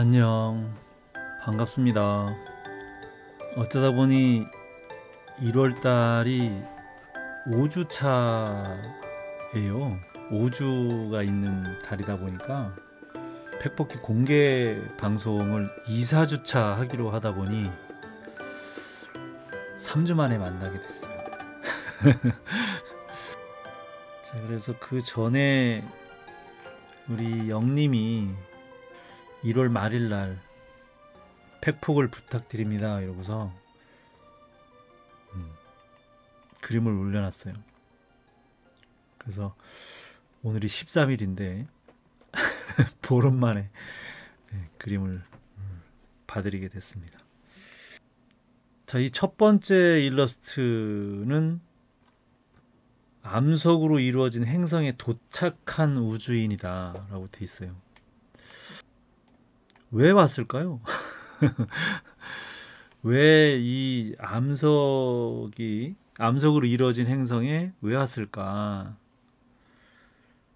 안녕. 반갑습니다. 어쩌다 보니 1월 달이 5주 차예요. 5주가 있는 달이다 보니까 팩폭기 공개 방송을 2, 4주 차 하기로 하다 보니 3주 만에 만나게 됐어요. 자, 그래서 그 전에 우리 영님이 1월 말일 날 팩폭을 부탁드립니다. 이러고서 음, 그림을 올려놨어요. 그래서 오늘이 13일인데 보름 만에 네, 그림을 봐드리게 됐습니다. 자, 이 첫 번째 일러스트는 암석으로 이루어진 행성에 도착한 우주인이다라고 돼 있어요. 왜 왔을까요? 왜 이 암석이 암석으로 이루어진 행성에 왜 왔을까?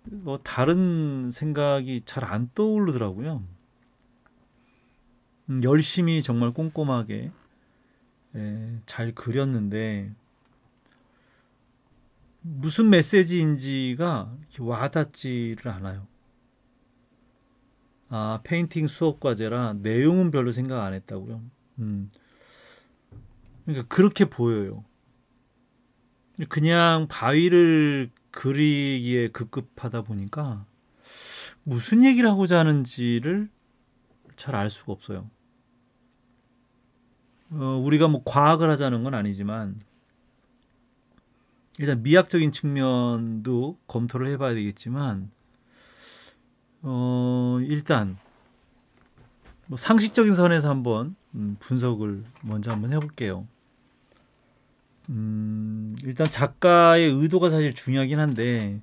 뭐 다른 생각이 잘 안 떠오르더라고요. 음, 열심히 정말 꼼꼼하게 예, 잘 그렸는데 무슨 메시지인지가 와닿지를 않아요. 아 페인팅 수업 과제라 내용은 별로 생각 안 했다고요. 음. 그러니까 그렇게 보여요. 그냥 바위를 그리기에 급급하다 보니까 무슨 얘기를 하고자 하는지를 잘 알 수가 없어요. 어, 우리가 뭐 과학을 하자는 건 아니지만 일단 미학적인 측면도 검토를 해봐야 되겠지만 어, 일단 뭐 상식적인 선에서 한번 음, 분석을 먼저 한번 해볼게요. 음, 일단 작가의 의도가 사실 중요하긴 한데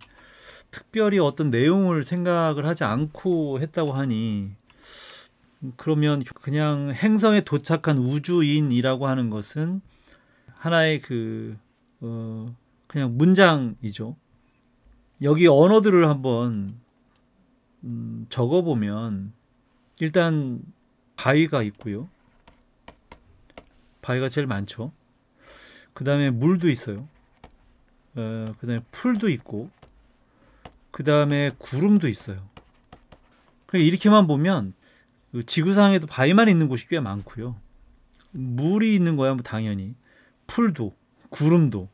특별히 어떤 내용을 생각을 하지 않고 했다고 하니 그러면 그냥 행성에 도착한 우주인이라고 하는 것은 하나의 그 어, 그냥 문장이죠. 여기 언어들을 한번 음, 적어보면 일단 바위가 있고요. 바위가 제일 많죠. 그 다음에 물도 있어요. 어, 그 다음에 풀도 있고 그 다음에 구름도 있어요. 그러니까 이렇게만 보면 그 지구상에도 바위만 있는 곳이 꽤 많고요. 물이 있는 거야 뭐 당연히 풀도 구름도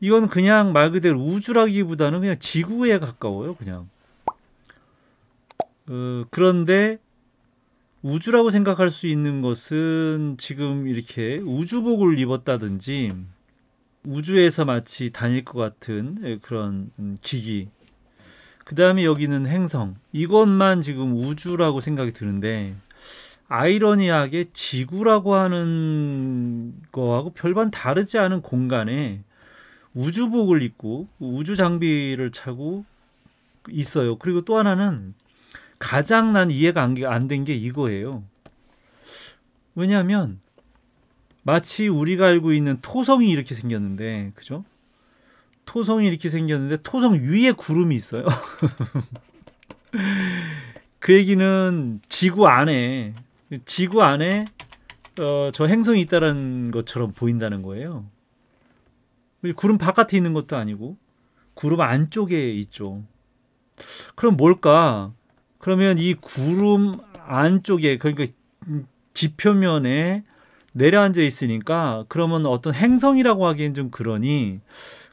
이건 그냥 말 그대로 우주라기보다는 그냥 지구에 가까워요 그냥 어, 그런데 우주라고 생각할 수 있는 것은 지금 이렇게 우주복을 입었다든지 우주에서 마치 다닐 것 같은 예, 그런 음, 기기. 그 다음에 여기는 행성. 이것만 지금 우주라고 생각이 드는데, 아이러니하게 지구라고 하는 거하고 별반 다르지 않은 공간에 우주복을 입고 우주 장비를 차고 있어요. 그리고 또 하나는 가장 난 이해가 안 된 게 이거예요. 왜냐하면 마치 우리가 알고 있는 토성이 이렇게 생겼는데, 그죠? 토성이 이렇게 생겼는데 토성 위에 구름이 있어요. 그 얘기는 지구 안에 지구 안에 어, 저 행성이 있다라는 것처럼 보인다는 거예요. 구름 바깥에 있는 것도 아니고 구름 안쪽에 있죠. 그럼 뭘까? 그러면 이 구름 안쪽에 그러니까 지표면에 내려앉아 있으니까 그러면 어떤 행성이라고 하기엔 좀 그러니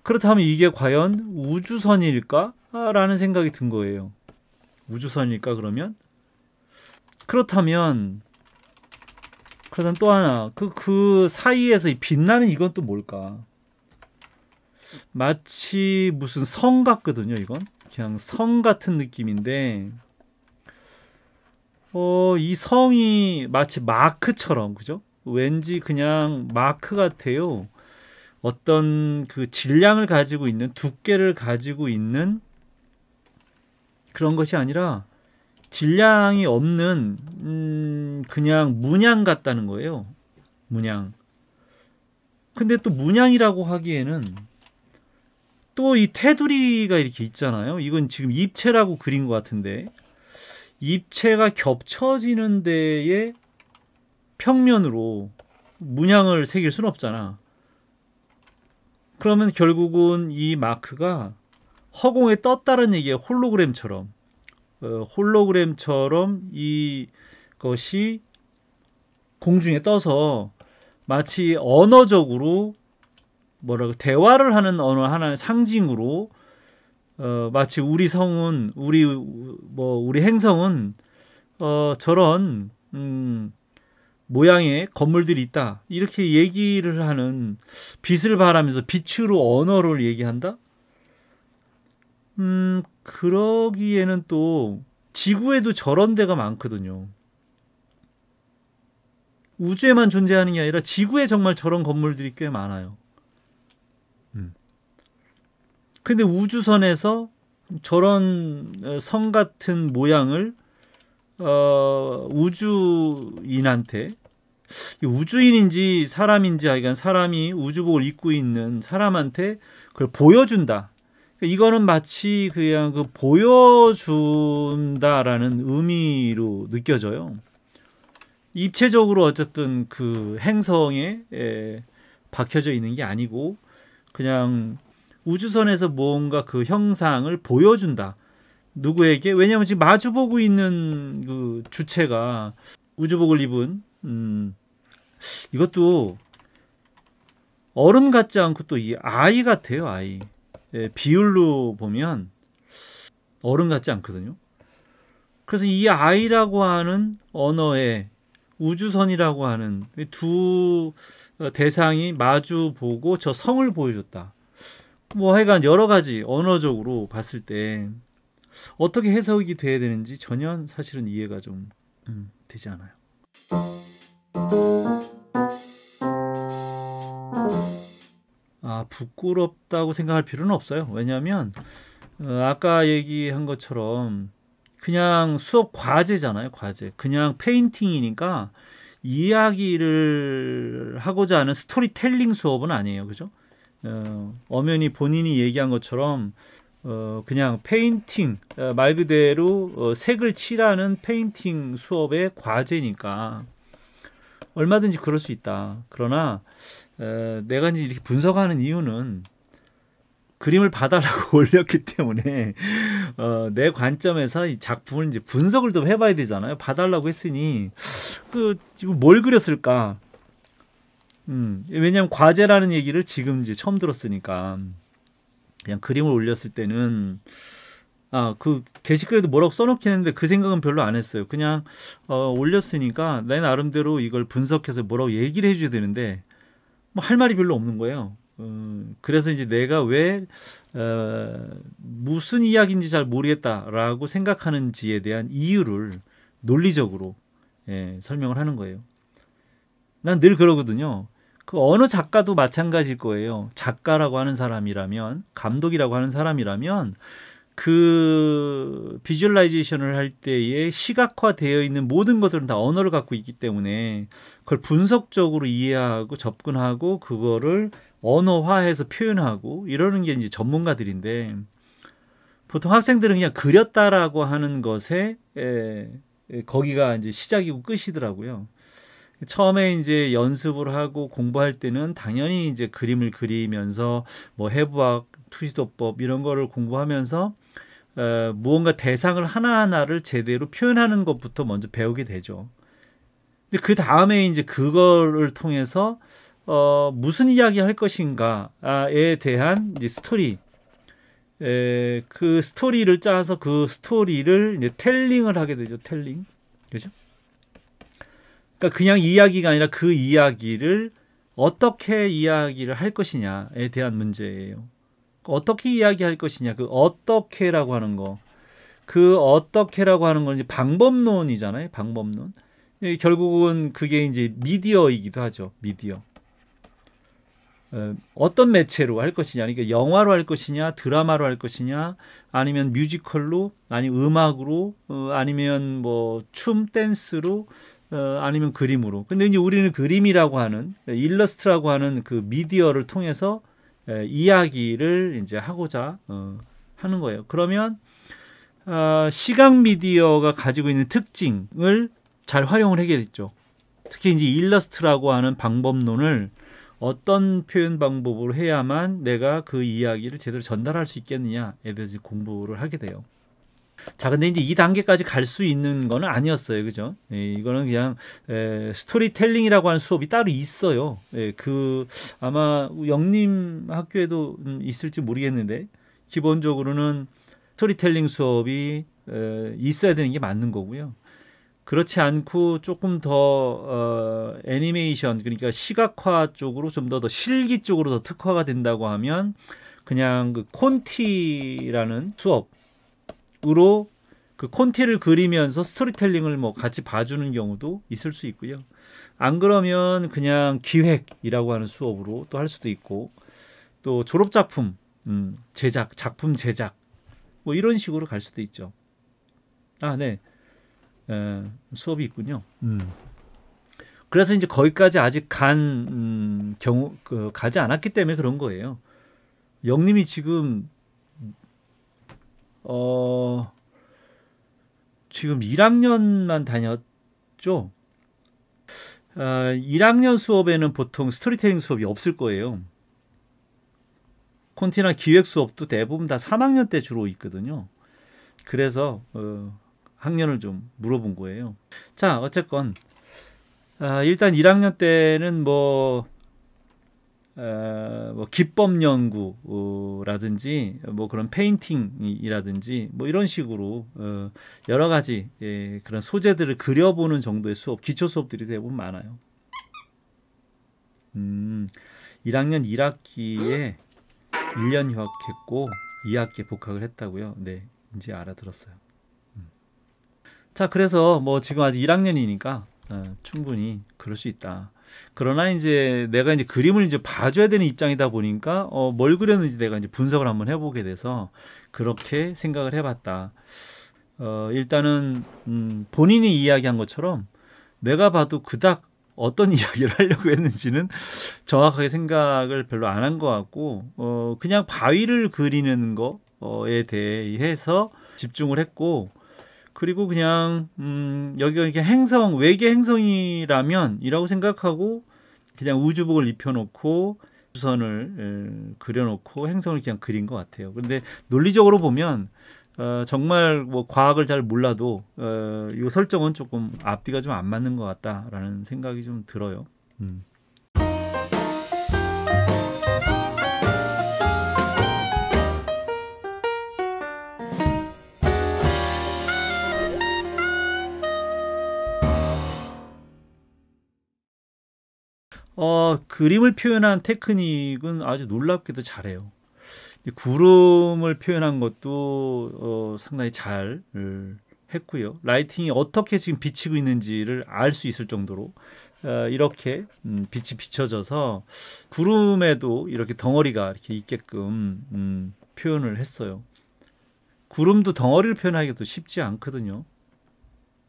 그렇다면 이게 과연 우주선일까? 라는 생각이 든 거예요. 우주선일까 그러면? 그렇다면 그러면 또 하나 그그 그 사이에서 이 빛나는 이건 또 뭘까? 마치 무슨 성 같거든요, 이건. 그냥 성 같은 느낌인데 어, 이 성이 마치 마크처럼, 그죠? 왠지 그냥 마크 같아요. 어떤 그 질량을 가지고 있는, 두께를 가지고 있는 그런 것이 아니라 질량이 없는, 음, 그냥 문양 같다는 거예요. 문양. 근데 또 문양이라고 하기에는 또 이 테두리가 이렇게 있잖아요. 이건 지금 입체라고 그린 것 같은데. 입체가 겹쳐지는 데에 평면으로 문양을 새길 순 없잖아. 그러면 결국은 이 마크가 허공에 떴다는 얘기에 홀로그램처럼 어, 홀로그램처럼 이 것이 공중에 떠서 마치 언어적으로 뭐라고 대화를 하는 언어 하나의 상징으로 어, 마치 우리 성은 우리 뭐 우리 행성은 어, 저런 음, 모양의 건물들이 있다 이렇게 얘기를 하는 빛을 바라면서 빛으로 언어를 얘기한다. 음 그러기에는 또 지구에도 저런 데가 많거든요. 우주에만 존재하는 게 아니라 지구에 정말 저런 건물들이 꽤 많아요. 근데 우주선에서 저런 어, 성 같은 모양을 어, 우주인한테 우주인인지 사람인지 하여간 사람이 우주복을 입고 있는 사람한테 그걸 보여준다. 이거는 마치 그냥 그 보여준다라는 의미로 느껴져요. 입체적으로 어쨌든 그 행성에 박혀져 있는 게 아니고 그냥 우주선에서 뭔가 그 형상을 보여준다. 누구에게? 왜냐하면 지금 마주보고 있는 그 주체가 우주복을 입은 음, 이것도 어른 같지 않고 또 이 아이 같아요 아이 예, 비율로 보면 어른 같지 않거든요 그래서 이 아이라고 하는 언어에 우주선이라고 하는 두 대상이 마주 보고 저 성을 보여줬다 뭐 하여간 여러 가지 언어적으로 봤을 때 어떻게 해석이 돼야 되는지 전혀 사실은 이해가 좀 음, 되지 않아요. 아 부끄럽다고 생각할 필요는 없어요. 왜냐하면 어, 아까 얘기한 것처럼 그냥 수업 과제잖아요. 과제 그냥 페인팅이니까 이야기를 하고자 하는 스토리텔링 수업은 아니에요. 그죠? 어, 엄연히 본인이 얘기한 것처럼 어, 그냥 페인팅 어, 말 그대로 어, 색을 칠하는 페인팅 수업의 과제니까 얼마든지 그럴 수 있다. 그러나 어, 내가 이제 이렇게 분석하는 이유는 그림을 봐달라고 올렸기 때문에 어, 내 관점에서 이 작품을 이제 분석을 좀 해봐야 되잖아요. 봐달라고 했으니 그 지금 뭘 그렸을까? 음, 왜냐하면 과제라는 얘기를 지금 이제 처음 들었으니까 그냥 그림을 올렸을 때는 아 그 게시글에도 뭐라고 써놓긴 했는데 그 생각은 별로 안 했어요. 그냥 어, 올렸으니까 내 나름대로 이걸 분석해서 뭐라고 얘기를 해줘야 되는데 뭐 할 말이 별로 없는 거예요. 음, 그래서 이제 내가 왜 어, 무슨 이야기인지 잘 모르겠다라고 생각하는지에 대한 이유를 논리적으로 예, 설명을 하는 거예요. 난 늘 그러거든요. 그 어느 작가도 마찬가지일 거예요. 작가라고 하는 사람이라면 감독이라고 하는 사람이라면 그 비주얼라이제이션을 할 때에 시각화되어 있는 모든 것들은 다 언어를 갖고 있기 때문에 그걸 분석적으로 이해하고 접근하고 그거를 언어화해서 표현하고 이러는 게 이제 전문가들인데 보통 학생들은 그냥 그렸다라고 하는 것에 에, 에, 거기가 이제 시작이고 끝이더라고요. 처음에 이제 연습을 하고 공부할 때는 당연히 이제 그림을 그리면서 뭐 해부학, 투시도법 이런 거를 공부하면서 에, 어, 무언가 대상을 하나하나를 제대로 표현하는 것부터 먼저 배우게 되죠. 근데 그 다음에 이제 그거를 통해서 어, 무슨 이야기 할 것인가에 대한 이제 스토리 에, 그 스토리를 짜서 그 스토리를 이제 텔링을 하게 되죠. 텔링. 그죠? 그러니까 그냥 이야기가 아니라 그 이야기를 어떻게 이야기를 할 것이냐에 대한 문제예요. 어떻게 이야기할 것이냐. 그 어떻게라고 하는 거. 그 어떻게라고 하는 건 이제 방법론이잖아요. 방법론. 예, 결국은 그게 이제 미디어이기도 하죠. 미디어. 어, 어떤 매체로 할 것이냐, 그러니까 영화로 할 것이냐, 드라마로 할 것이냐, 아니면 뮤지컬로, 어, 아니면 음악으로, 뭐 아니면 뭐 춤 댄스로 어, 아니면 그림으로. 근데 이제 우리는 그림이라고 하는 일러스트라고 하는 그 미디어를 통해서 에, 이야기를 이제 하고자 어, 하는 거예요. 그러면 어, 시각 미디어가 가지고 있는 특징을 잘 활용을 해야겠죠. 특히 이제 일러스트라고 하는 방법론을 어떤 표현 방법으로 해야만 내가 그 이야기를 제대로 전달할 수 있겠느냐에 대해서 공부를 하게 돼요. 자, 근데 이제 이 단계까지 갈 수 있는 거는 아니었어요. 그죠? 예, 이거는 그냥 에, 스토리텔링이라고 하는 수업이 따로 있어요. 예, 그 아마 영림 학교에도 음, 있을지 모르겠는데 기본적으로는 스토리텔링 수업이 에, 있어야 되는 게 맞는 거고요. 그렇지 않고 조금 더 어, 애니메이션 그러니까 시각화 쪽으로 좀 더 더 실기 쪽으로 더 특화가 된다고 하면 그냥 그 콘티라는 수업 으로 그 콘티를 그리면서 스토리텔링을 뭐 같이 봐주는 경우도 있을 수 있고요. 안 그러면 그냥 기획이라고 하는 수업으로 또 할 수도 있고 또 졸업 작품 음, 제작 작품 제작 뭐 이런 식으로 갈 수도 있죠. 아 네, 에, 수업이 있군요. 음. 그래서 이제 거기까지 아직 간 음, 경우 그, 가지 않았기 때문에 그런 거예요. 영님이 지금 어 지금 1학년만 다녔죠. 어, 아, 1학년 수업에는 보통 스토리텔링 수업이 없을 거예요. 콘티나 기획 수업도 대부분 다 3학년 때 주로 있거든요. 그래서 어, 학년을 좀 물어본 거예요. 자, 어쨌건 아, 일단 1학년 때는 뭐뭐 기법 연구라든지 뭐 그런 페인팅이라든지 뭐 이런 식으로 어, 여러 가지 예, 그런 소재들을 그려보는 정도의 수업 기초 수업들이 대부분 많아요. 음, 1학년 1학기에 1년 휴학했고 2학기에 복학을 했다고요. 네, 이제 알아들었어요. 음. 자, 그래서 뭐 지금 아직 1학년이니까 어, 충분히 그럴 수 있다. 그러나 이제 내가 이제 그림을 이제 봐줘야 되는 입장이다 보니까 어, 뭘 그렸는지 내가 이제 분석을 한번 해보게 돼서 그렇게 생각을 해봤다. 어, 일단은 음, 본인이 이야기한 것처럼 내가 봐도 그닥 어떤 이야기를 하려고 했는지는 정확하게 생각을 별로 안 한 것 같고 어, 그냥 바위를 그리는 거에 대해서 집중을 했고 그리고 그냥 음, 여기가 이렇게 행성 외계 행성이라면이라고 생각하고 그냥 우주복을 입혀놓고 주선을 음, 그려놓고 행성을 그냥 그린 것 같아요. 근데 논리적으로 보면 어, 정말 뭐 과학을 잘 몰라도 어, 이 설정은 조금 앞뒤가 좀 안 맞는 것 같다라는 생각이 좀 들어요. 음. 어, 그림을 표현한 테크닉은 아주 놀랍게도 잘해요. 구름을 표현한 것도 어, 상당히 잘 했고요. 라이팅이 어떻게 지금 비치고 있는지를 알 수 있을 정도로 어, 이렇게 음, 빛이 비춰져서 구름에도 이렇게 덩어리가 이렇게 있게끔 음, 표현을 했어요. 구름도 덩어리를 표현하기도 쉽지 않거든요.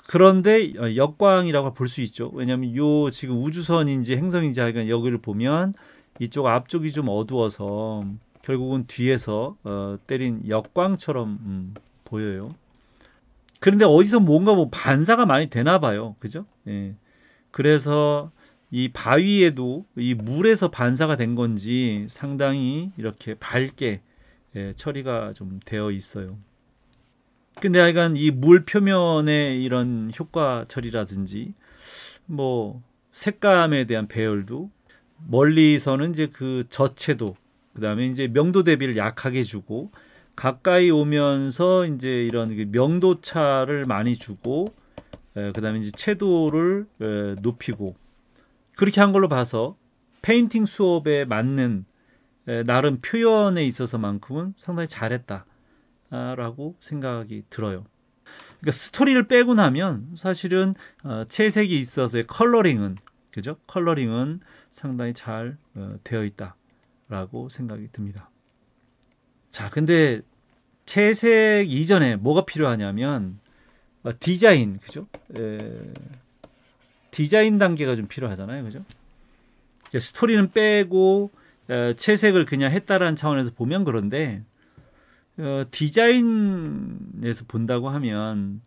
그런데 어, 역광이라고 볼 수 있죠. 왜냐하면 요 지금 우주선인지 행성인지 하여간 여기를 보면 이쪽 앞쪽이 좀 어두워서 결국은 뒤에서 어, 때린 역광처럼 음, 보여요. 그런데 어디서 뭔가 뭐 반사가 많이 되나 봐요. 그죠? 예. 그래서 이 바위에도 이 물에서 반사가 된 건지 상당히 이렇게 밝게 예, 처리가 좀 되어 있어요. 근데 하여간 이 물 표면의 이런 효과 처리라든지 뭐 색감에 대한 배열도 멀리서는 이제 그저체도 그다음에 이제 명도 대비를 약하게 주고 가까이 오면서 이제 이런 그 명도 차를 많이 주고 그다음에 이제 채도를 높이고 그렇게 한 걸로 봐서 페인팅 수업에 맞는 나름 표현에 있어서만큼은 상당히 잘했다. 라고 생각이 들어요. 그러니까 스토리를 빼고 나면 사실은 어, 채색이 있어서의 컬러링은 그죠? 컬러링은 상당히 잘 어, 되어 있다라고 생각이 듭니다. 자, 근데 채색 이전에 뭐가 필요하냐면 아, 디자인 그죠? 에, 디자인 단계가 좀 필요하잖아요, 그죠? 그러니까 스토리는 빼고 채색을 그냥 했다라는 차원에서 보면 그런데 어, 디자인에서 본다고 하면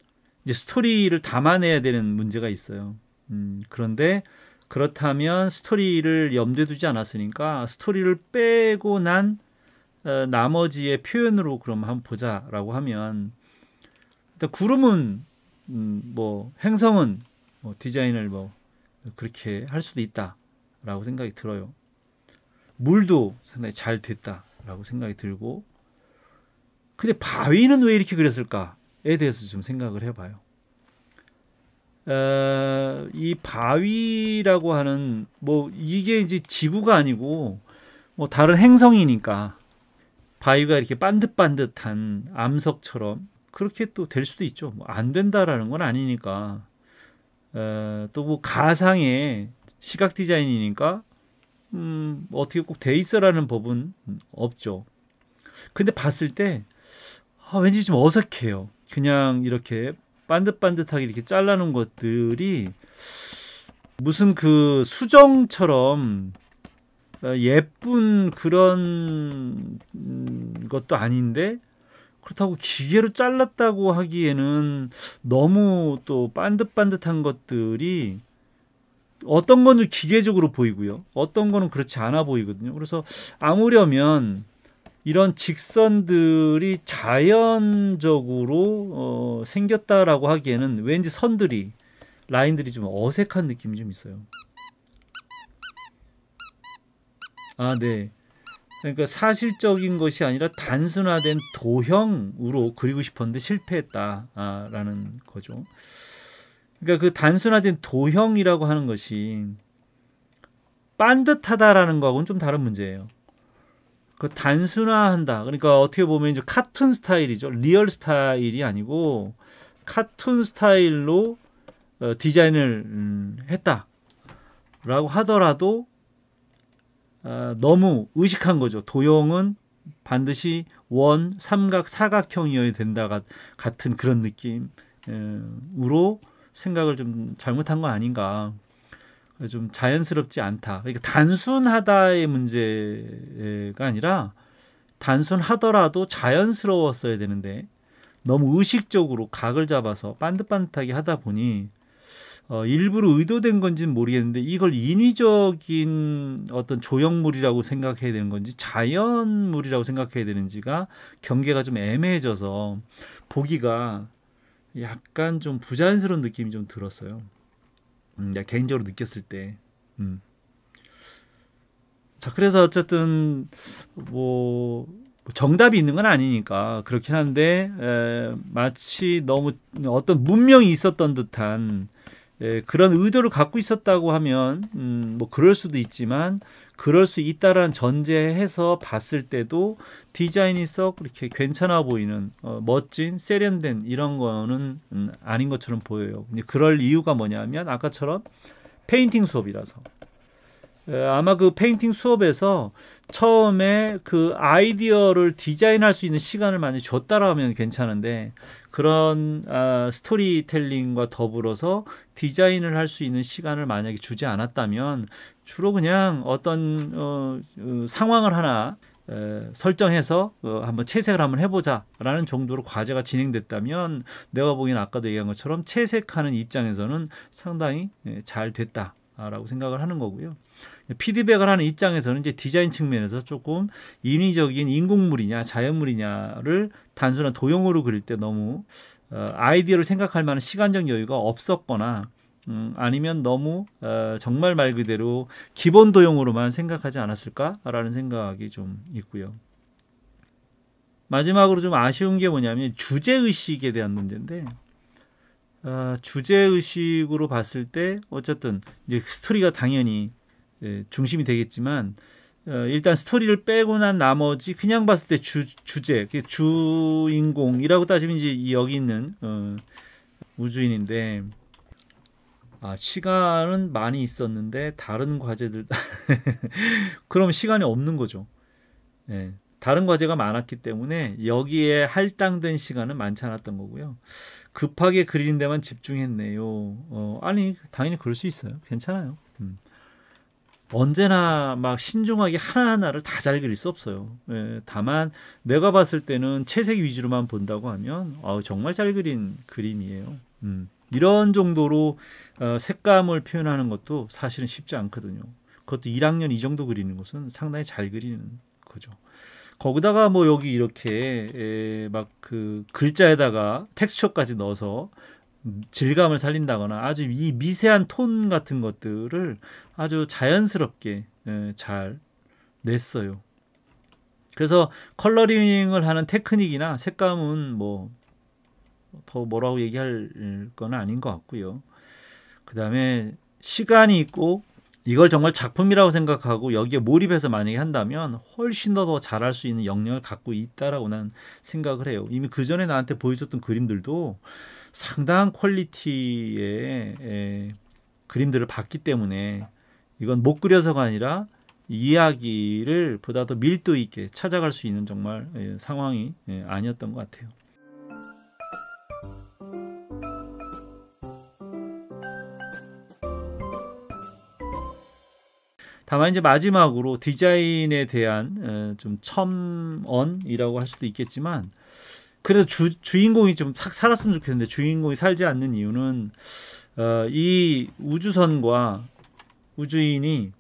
이제 스토리를 담아내야 되는 문제가 있어요. 음, 그런데 그렇다면 스토리를 염두에 두지 않았으니까 스토리를 빼고 난 어, 나머지의 표현으로 그럼 한번 보자라고 하면 일단 구름은 음, 뭐 행성은 뭐 디자인을 뭐 그렇게 할 수도 있다라고 생각이 들어요. 물도 상당히 잘 됐다라고 생각이 들고 근데 바위는 왜 이렇게 그렸을까에 대해서 좀 생각을 해봐요. 어, 이 바위라고 하는 뭐 이게 이제 지구가 아니고 뭐 다른 행성이니까 바위가 이렇게 반듯반듯한 암석처럼 그렇게 또 될 수도 있죠. 뭐안 된다라는 건 아니니까 어, 또 뭐 가상의 시각 디자인이니까 음, 어떻게 꼭돼 있어라는 법은 없죠. 근데 봤을 때 아, 왠지 좀 어색해요. 그냥 이렇게 반듯반듯하게 이렇게 잘라놓은 것들이 무슨 그 수정처럼 어, 예쁜 그런 음, 것도 아닌데 그렇다고 기계로 잘랐다고 하기에는 너무 또 반듯반듯한 것들이 어떤 건좀 기계적으로 보이고요. 어떤 거는 그렇지 않아 보이거든요. 그래서 아무려면 이런 직선들이 자연적으로 어, 생겼다라고 하기에는 왠지 선들이 라인들이 좀 어색한 느낌이 좀 있어요. 아, 네. 그러니까 사실적인 것이 아니라 단순화된 도형으로 그리고 싶었는데 실패했다라는 거죠. 그러니까 그 단순화된 도형이라고 하는 것이 반듯하다라는 거하고는 좀 다른 문제예요. 그 단순화한다. 그러니까 어떻게 보면 이제 카툰 스타일이죠. 리얼 스타일이 아니고 카툰 스타일로 어, 디자인을 음, 했다라고 하더라도 어, 너무 의식한 거죠. 도형은 반드시 원, 삼각, 사각형이어야 된다 가, 같은 그런 느낌으로 생각을 좀 잘못한 거 아닌가. 좀 자연스럽지 않다. 그러니까 단순하다의 문제가 아니라 단순하더라도 자연스러웠어야 되는데 너무 의식적으로 각을 잡아서 반듯반듯하게 하다 보니 어, 일부러 의도된 건지는 모르겠는데 이걸 인위적인 어떤 조형물이라고 생각해야 되는 건지 자연물이라고 생각해야 되는지가 경계가 좀 애매해져서 보기가 약간 좀 부자연스러운 느낌이 좀 들었어요. 음, 개인적으로 느꼈을 때. 음. 자 그래서 어쨌든 뭐 정답이 있는 건 아니니까 그렇긴 한데 에, 마치 너무 어떤 문명이 있었던 듯한 에, 예, 그런 의도를 갖고 있었다고 하면 음, 뭐 그럴 수도 있지만 그럴 수 있다라는 전제해서 봤을 때도 디자인이 썩 그렇게 괜찮아 보이는 어, 멋진 세련된 이런 거는 음, 아닌 것처럼 보여요. 근데 그럴 이유가 뭐냐면 아까처럼 페인팅 수업이라서 예, 아마 그 페인팅 수업에서 처음에 그 아이디어를 디자인할 수 있는 시간을 많이 줬다라면 괜찮은데 그런 아, 스토리텔링과 더불어서 디자인을 할 수 있는 시간을 만약에 주지 않았다면 주로 그냥 어떤 어, 어, 상황을 하나 설정해서 어, 한번 채색을 한번 해보자라는 정도로 과제가 진행됐다면 내가 보기엔 아까도 얘기한 것처럼 채색하는 입장에서는 상당히 예, 잘 됐다라고 생각을 하는 거고요. 피드백을 하는 입장에서는 이제 디자인 측면에서 조금 인위적인 인공물이냐 자연물이냐를 단순한 도형으로 그릴 때 너무 어, 아이디어를 생각할 만한 시간적 여유가 없었거나 음, 아니면 너무 어, 정말 말 그대로 기본 도형으로만 생각하지 않았을까라는 생각이 좀 있고요. 마지막으로 좀 아쉬운 게 뭐냐면 주제 의식에 대한 문제인데 어, 주제 의식으로 봤을 때 어쨌든 이제 스토리가 당연히 예, 중심이 되겠지만 어, 일단 스토리를 빼고 난 나머지 그냥 봤을 때 주, 주제, 주인공이라고 따지면 이제 여기 있는 어, 우주인인데 아, 시간은 많이 있었는데 다른 과제들 그럼 시간이 없는 거죠. 네, 다른 과제가 많았기 때문에 여기에 할당된 시간은 많지 않았던 거고요. 급하게 그리는 데만 집중했네요. 어, 아니 당연히 그럴 수 있어요. 괜찮아요. 언제나 막 신중하게 하나하나를 다 잘 그릴 수 없어요. 예, 다만 내가 봤을 때는 채색 위주로만 본다고 하면 아, 정말 잘 그린 그림이에요. 음, 이런 정도로 어, 색감을 표현하는 것도 사실은 쉽지 않거든요. 그것도 1학년 이 정도 그리는 것은 상당히 잘 그리는 거죠. 거기다가 뭐 여기 이렇게 예, 막그 글자에다가 텍스처까지 넣어서 질감을 살린다거나 아주 이 미세한 톤 같은 것들을 아주 자연스럽게 예, 잘 냈어요. 그래서 컬러링을 하는 테크닉이나 색감은 뭐 더 뭐라고 얘기할 예, 건 아닌 것 같고요. 그 다음에 시간이 있고 이걸 정말 작품이라고 생각하고 여기에 몰입해서 만약에 한다면 훨씬 더, 더 잘할 수 있는 역량을 갖고 있다라고 난 생각을 해요. 이미 그 전에 나한테 보여줬던 그림들도 상당한 퀄리티의 에, 예, 그림들을 봤기 때문에 이건 못 그려서가 아니라 이야기를 보다 더 밀도 있게 찾아갈 수 있는 정말 에, 예, 상황이 에, 예, 아니었던 것 같아요. 다만 이제 마지막으로 디자인에 대한 어, 좀 첨언이라고 할 수도 있겠지만 그래서 주, 주인공이 좀 살았으면 좋겠는데 주인공이 살지 않는 이유는 어, 이 우주선과 우주인이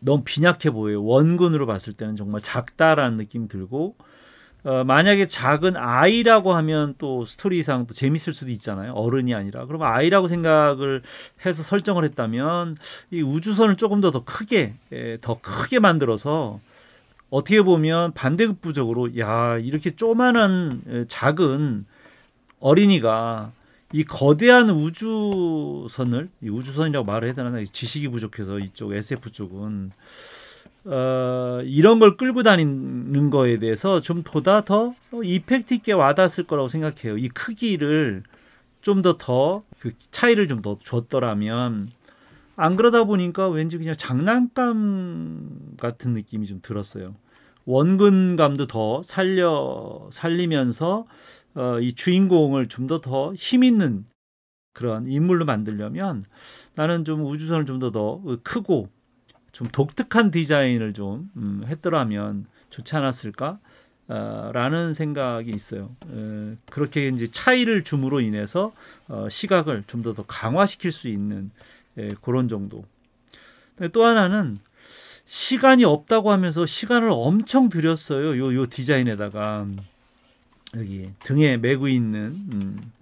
너무 빈약해 보여요. 원근으로 봤을 때는 정말 작다라는 느낌이 들고 어, 만약에 작은 아이라고 하면 또 스토리상 또 재밌을 수도 있잖아요. 어른이 아니라. 그럼 아이라고 생각을 해서 설정을 했다면 이 우주선을 조금 더 더 크게 에, 더 크게 만들어서 어떻게 보면 반대급부적으로 야 이렇게 쪼만한 작은 어린이가 이 거대한 우주선을 이 우주선이라고 말을 해야 되나 지식이 부족해서 이쪽 SF 쪽은 어, 이런 걸 끌고 다니는 거에 대해서 좀 보다 더 이펙트 있게 와닿았을 거라고 생각해요. 이 크기를 좀 더 더 그 차이를 좀 더 줬더라면 안 그러다 보니까 왠지 그냥 장난감 같은 느낌이 좀 들었어요. 원근감도 더 살려 살리면서 어, 이 주인공을 좀 더 더 힘 있는 그런 인물로 만들려면 나는 좀 우주선을 좀 더 더 크고 좀 독특한 디자인을 좀 음, 했더라면 좋지 않았을까? 어, 라는 생각이 있어요. 그렇게 이제 차이를 줌으로 인해서 어, 시각을 좀 더 더 강화시킬 수 있는 예, 그런 정도. 또 하나는 시간이 없다고 하면서 시간을 엄청 들였어요. 요, 요 디자인에다가 여기 등에 메고 있는. 음.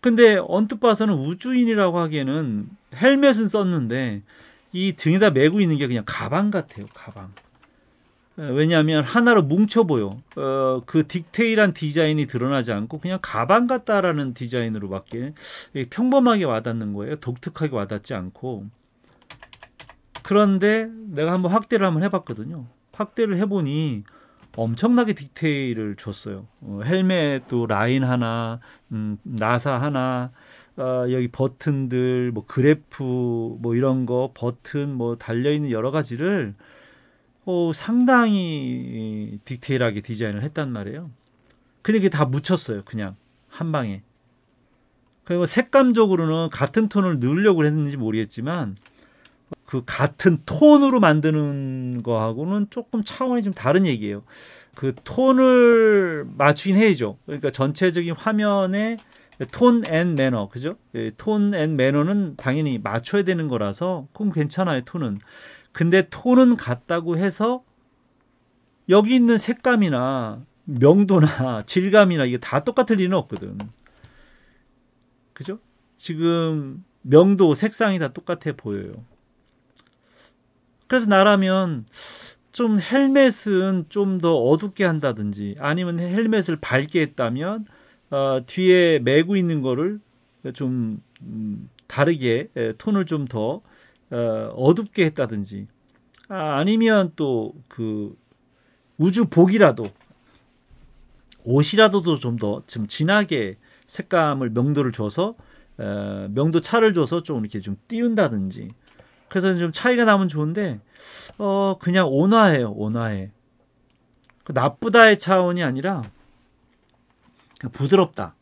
근데 언뜻 봐서는 우주인이라고 하기에는 헬멧은 썼는데 이 등에다 메고 있는 게 그냥 가방 같아요. 가방. 예, 왜냐하면 하나로 뭉쳐보여. 어, 그디테일한 디자인이 드러나지 않고 그냥 가방 같다라는 디자인으로밖에 평범하게 와닿는 거예요. 독특하게 와닿지 않고. 그런데 내가 한번 확대를 한번 해봤거든요. 확대를 해보니 엄청나게 디테일을 줬어요. 어, 헬멧 또 라인 하나, 음, 나사 하나, 어, 여기 버튼들, 뭐 그래프, 뭐 이런 거, 버튼, 뭐 달려있는 여러 가지를 어, 상당히 디테일하게 디자인을 했단 말이에요. 근데 이게 다 묻혔어요. 그냥 한 방에. 그리고 색감적으로는 같은 톤을 넣으려고 했는지 모르겠지만 그 같은 톤으로 만드는 거하고는 조금 차원이 좀 다른 얘기예요. 그 톤을 맞추긴 해야죠. 그러니까 전체적인 화면에 톤앤 매너, 그죠? 예, 톤앤 매너는 당연히 맞춰야 되는 거라서 그럼 괜찮아요, 톤은. 근데 톤은 같다고 해서 여기 있는 색감이나 명도나 질감이나 이게 다 똑같을 리는 없거든. 그죠? 지금 명도, 색상이 다 똑같아 보여요. 그래서 나라면 좀 헬멧은 좀 더 어둡게 한다든지 아니면 헬멧을 밝게 했다면 어, 뒤에 메고 있는 거를 좀 음, 다르게 톤을 좀더 어, 둡게 했다든지 아, 니면또 그 우주복이라도 옷이라도 좀더좀 진하게 색감을 명도를 줘서 어, 명도 차를 줘서 좀 이렇게 좀 띄운다든지 그래서 좀 차이가 나면 좋은데 어 그냥 온화해요 온화해 그 나쁘다의 차원이 아니라 부드럽다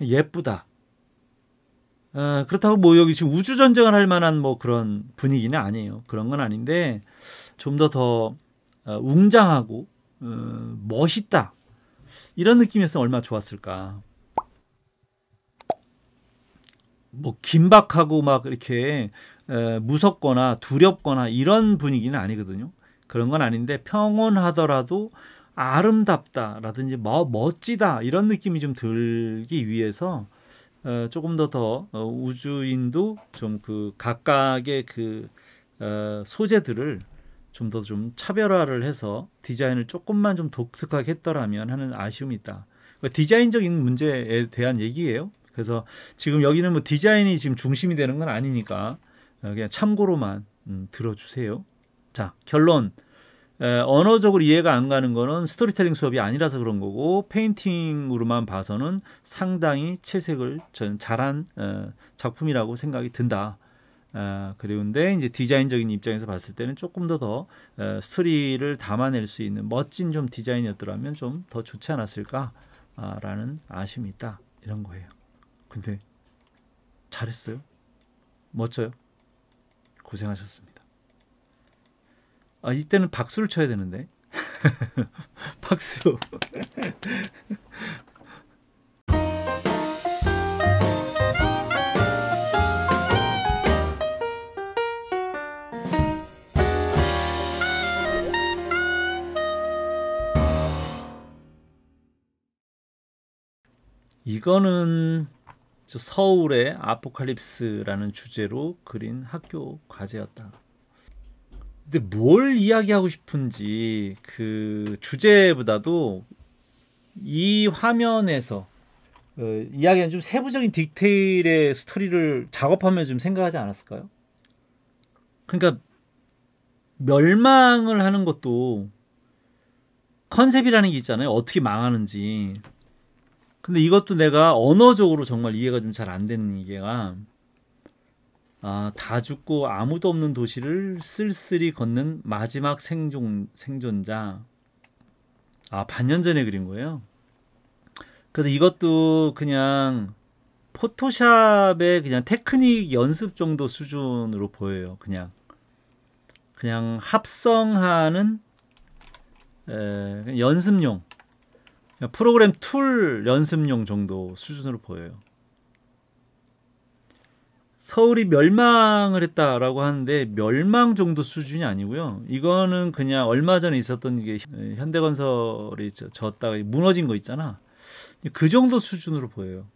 예쁘다 어, 그렇다고 뭐 여기 지금 우주 전쟁을 할 만한 뭐 그런 분위기는 아니에요. 그런 건 아닌데 좀 더더 더, 어, 웅장하고 어, 멋있다 이런 느낌이었으면 얼마나 좋았을까. 뭐 긴박하고 막 이렇게 어, 무섭거나 두렵거나 이런 분위기는 아니거든요. 그런 건 아닌데 평온하더라도 아름답다라든지 뭐 멋지다 이런 느낌이 좀 들기 위해서 어, 조금 더더 어, 우주인도 좀 그 각각의 그 어, 소재들을 좀 더좀 좀 차별화를 해서 디자인을 조금만 좀 독특하게 했더라면 하는 아쉬움이 있다. 그 디자인적인 문제에 대한 얘기예요. 그래서 지금 여기는 뭐 디자인이 지금 중심이 되는 건 아니니까 어, 그냥 참고로만 음, 들어주세요. 자 결론. 언어적으로 이해가 안 가는 거는 스토리텔링 수업이 아니라서 그런 거고 페인팅으로만 봐서는 상당히 채색을 전 잘한 작품이라고 생각이 든다. 아, 그리데 이제 디자인적인 입장에서 봤을 때는 조금 더더 더 스토리를 담아낼 수 있는 멋진 좀 디자인이었더라면 좀 더 좋지 않았을까라는 아, 아쉬움이 있다 이런 거예요. 근데 잘했어요. 멋져요. 고생하셨습니다. 아, 이때는 박수를 쳐야 되는데. 박수. 이거는 서울의 아포칼립스라는 주제로 그린 학교 과제였다. 근데 뭘 이야기하고 싶은지 그 주제보다도 이 화면에서 어, 이야기는 좀 세부적인 디테일의 스토리를 작업하면좀 생각하지 않았을까요? 그러니까 멸망을 하는 것도 컨셉이라는 게 있잖아요. 어떻게 망하는지. 근데 이것도 내가 언어적으로 정말 이해가 좀 잘 안 되는 이해가 아, 다 죽고 아무도 없는 도시를 쓸쓸히 걷는 마지막 생존, 생존자. 아, 반년 전에 그린 거예요. 그래서 이것도 그냥 포토샵의 그냥 테크닉 연습 정도 수준으로 보여요. 그냥. 그냥 합성하는 에, 연습용. 프로그램 툴 연습용 정도 수준으로 보여요. 서울이 멸망을 했다라고 하는데 멸망 정도 수준이 아니고요. 이거는 그냥 얼마 전에 있었던 게 현대건설이 졌다가 무너진 거 있잖아. 그 정도 수준으로 보여요.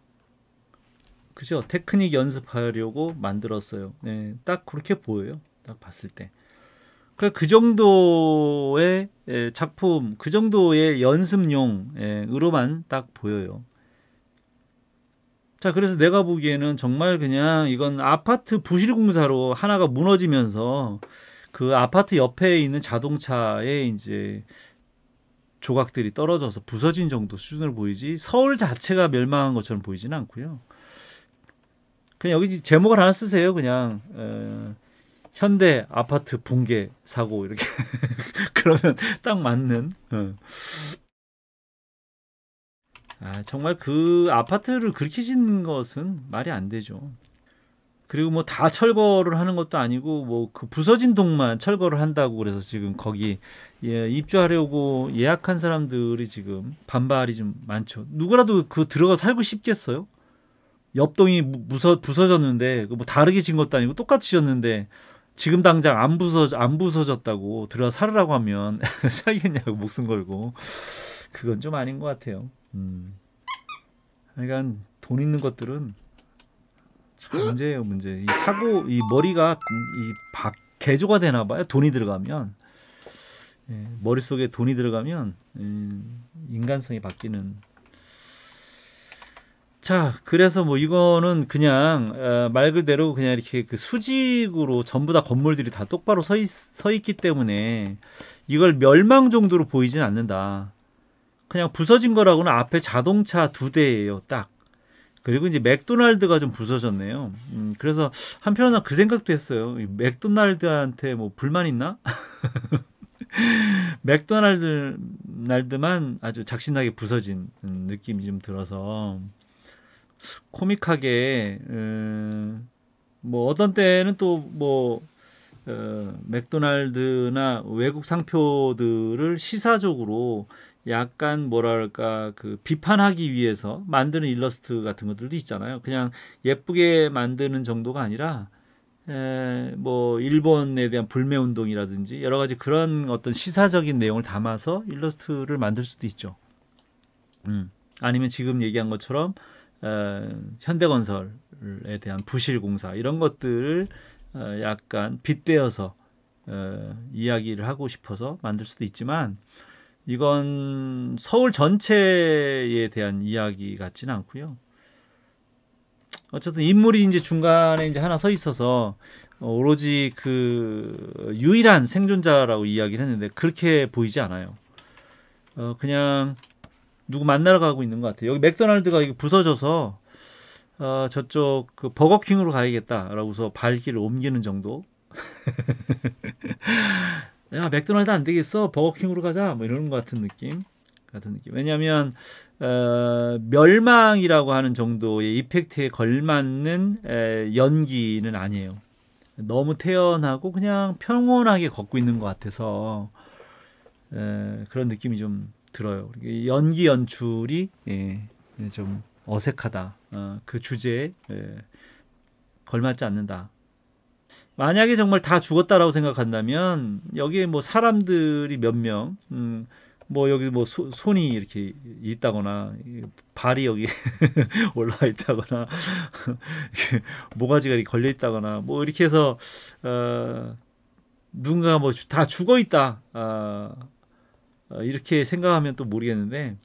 그죠? 테크닉 연습하려고 만들었어요. 네, 딱 그렇게 보여요. 딱 봤을 때. 그러니까 그 정도의 예, 작품, 그 정도의 연습용으로만 딱 보여요. 자, 그래서 내가 보기에는 정말 그냥 이건 아파트 부실공사로 하나가 무너지면서 그 아파트 옆에 있는 자동차에 이제 조각들이 떨어져서 부서진 정도 수준을 보이지 서울 자체가 멸망한 것처럼 보이지는 않고요. 그냥 여기 제목을 하나 쓰세요. 그냥 어, 현대 아파트 붕괴 사고 이렇게 그러면 딱 맞는. 어. 아, 정말 그 아파트를 긁히진 것은 말이 안 되죠. 그리고 뭐 다 철거를 하는 것도 아니고 뭐 그 부서진 동만 철거를 한다고 그래서 지금 거기 예, 입주하려고 예약한 사람들이 지금 반발이 좀 많죠. 누구라도 그 들어가 살고 싶겠어요? 옆동이 무서 부서졌는데 그 뭐 다르게 진 것도 아니고 똑같이 졌는데 지금 당장 안 부서 안 부서졌다고 들어가 살으라고 하면 살겠냐고 목숨 걸고 그건 좀 아닌 것 같아요. 음. 그러니까 돈 있는 것들은 참 문제예요, 문제. 이 사고 이 머리가 이 박, 개조가 되나 봐요. 돈이 들어가면 예, 머릿속에 돈이 들어가면 음, 인간성이 바뀌는 자 그래서 뭐 이거는 그냥 어, 말 그대로 그냥 이렇게 그 수직으로 전부 다 건물들이 다 똑바로 서, 있, 서 있기 때문에 이걸 멸망 정도로 보이진 않는다 그냥 부서진 거라고는 앞에 자동차 두 대예요, 딱. 그리고 이제 맥도날드가 좀 부서졌네요. 음, 그래서 한편으로는 그 생각도 했어요. 맥도날드한테 뭐 불만 있나? 맥도날드 날드만 아주 작신나게 부서진 음, 느낌이 좀 들어서 코믹하게 음, 뭐 어떤 때는 또 뭐 어, 맥도날드나 외국 상표들을 시사적으로 약간 뭐랄까 그 비판하기 위해서 만드는 일러스트 같은 것들도 있잖아요. 그냥 예쁘게 만드는 정도가 아니라 에, 뭐 일본에 대한 불매 운동이라든지 여러 가지 그런 어떤 시사적인 내용을 담아서 일러스트를 만들 수도 있죠. 음. 아니면 지금 얘기한 것처럼 에, 현대건설에 대한 부실 공사 이런 것들을 어, 약간 빗대어서 어, 이야기를 하고 싶어서 만들 수도 있지만 이건 서울 전체에 대한 이야기 같지는 않고요. 어쨌든 인물이 이제 중간에 이제 하나 서 있어서 어, 오로지 그 유일한 생존자라고 이야기를 했는데 그렇게 보이지 않아요. 어 그냥 누구 만나러 가고 있는 것 같아요. 여기 맥도날드가 부서져서 어 저쪽 그 버거킹으로 가야겠다라고서 발길을 옮기는 정도. 야 맥도날드 안 되겠어 버거킹으로 가자 뭐이런것 같은 느낌 같은 느낌 왜냐하면 어, 멸망이라고 하는 정도의 이펙트에 걸맞는 에, 연기는 아니에요 너무 태연하고 그냥 평온하게 걷고 있는 것 같아서 에, 그런 느낌이 좀 들어요 연기 연출이 예, 좀 어색하다 어, 그 주제에 에, 걸맞지 않는다 만약에 정말 다 죽었다라고 생각한다면 여기에 뭐 사람들이 몇 명, 음, 뭐 여기 뭐 소, 손이 이렇게 있다거나 발이 여기 올라와 있다거나 모가지가 이렇게 걸려 있다거나 뭐 이렇게 해서 어, 누군가 뭐 다 죽어 있다 아, 어, 이렇게 생각하면 또 모르겠는데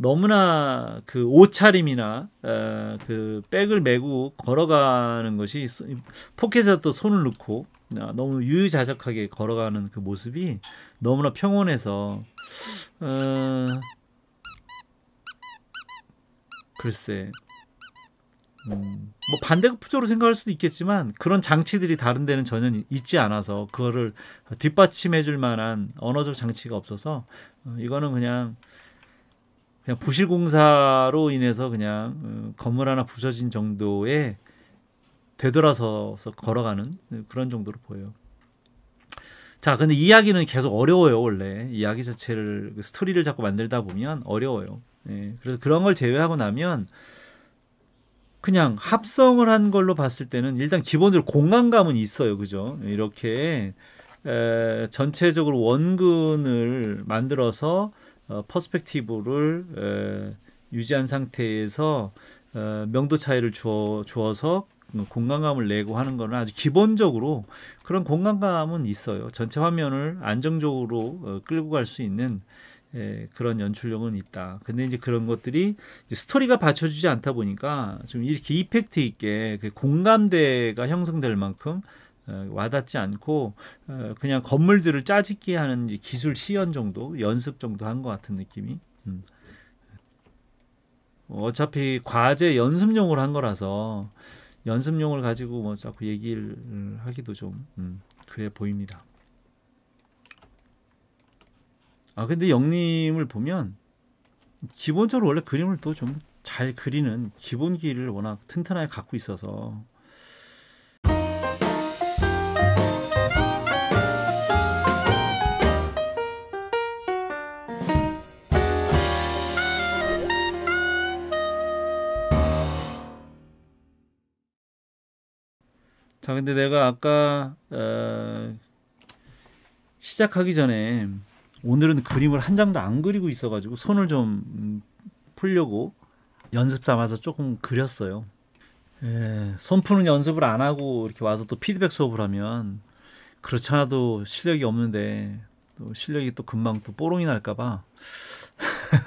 너무나 그 옷차림이나 어, 그 백을 메고 걸어가는 것이 포켓에다 또 손을 넣고 아, 너무 유유자적하게 걸어가는 그 모습이 너무나 평온해서 어, 글쎄 음, 뭐반대급부적로 생각할 수도 있겠지만 그런 장치들이 다른 데는 전혀 있지 않아서 그거를 뒷받침해 줄 만한 언어적 장치가 없어서 어, 이거는 그냥 그냥 부실 공사로 인해서 그냥 어, 건물 하나 부서진 정도에 되돌아서서 걸어가는 그런 정도로 보여요. 자, 근데 이야기는 계속 어려워요, 원래. 이야기 자체를, 그 스토리를 자꾸 만들다 보면 어려워요. 예, 그래서 그런 걸 제외하고 나면 그냥 합성을 한 걸로 봤을 때는 일단 기본적으로 공간감은 있어요. 그죠? 이렇게 에, 전체적으로 원근을 만들어서 어, 퍼스펙티브를 에, 유지한 상태에서 어, 명도 차이를 주어, 주어서 공간감을 내고 하는 거는 아주 기본적으로 그런 공간감은 있어요. 전체 화면을 안정적으로 어, 끌고 갈 수 있는 에, 그런 연출력은 있다. 근데 이제 그런 것들이 이제 스토리가 받쳐주지 않다 보니까 좀 이렇게 이펙트 있게 그 공감대가 형성될 만큼 어, 와닿지 않고 어, 그냥 건물들을 짜집기 하는 기술 시연 정도 연습 정도 한 것 같은 느낌이 음. 어, 어차피 과제 연습용으로 한 거라서 연습용을 가지고 뭐 자꾸 얘기를 하기도 좀 음, 그래 보입니다. 아 근데 영님을 보면 기본적으로 원래 그림을 또 좀 잘 그리는 기본기를 워낙 튼튼하게 갖고 있어서 자, 근데 내가 아까 어, 시작하기 전에 오늘은 그림을 한 장도 안 그리고 있어가지고 손을 좀 풀려고 연습 삼아서 조금 그렸어요. 예, 손 푸는 연습을 안 하고 이렇게 와서 또 피드백 수업을 하면 그렇지 아도 실력이 없는데 또 실력이 또 금방 또 뽀롱이 날까봐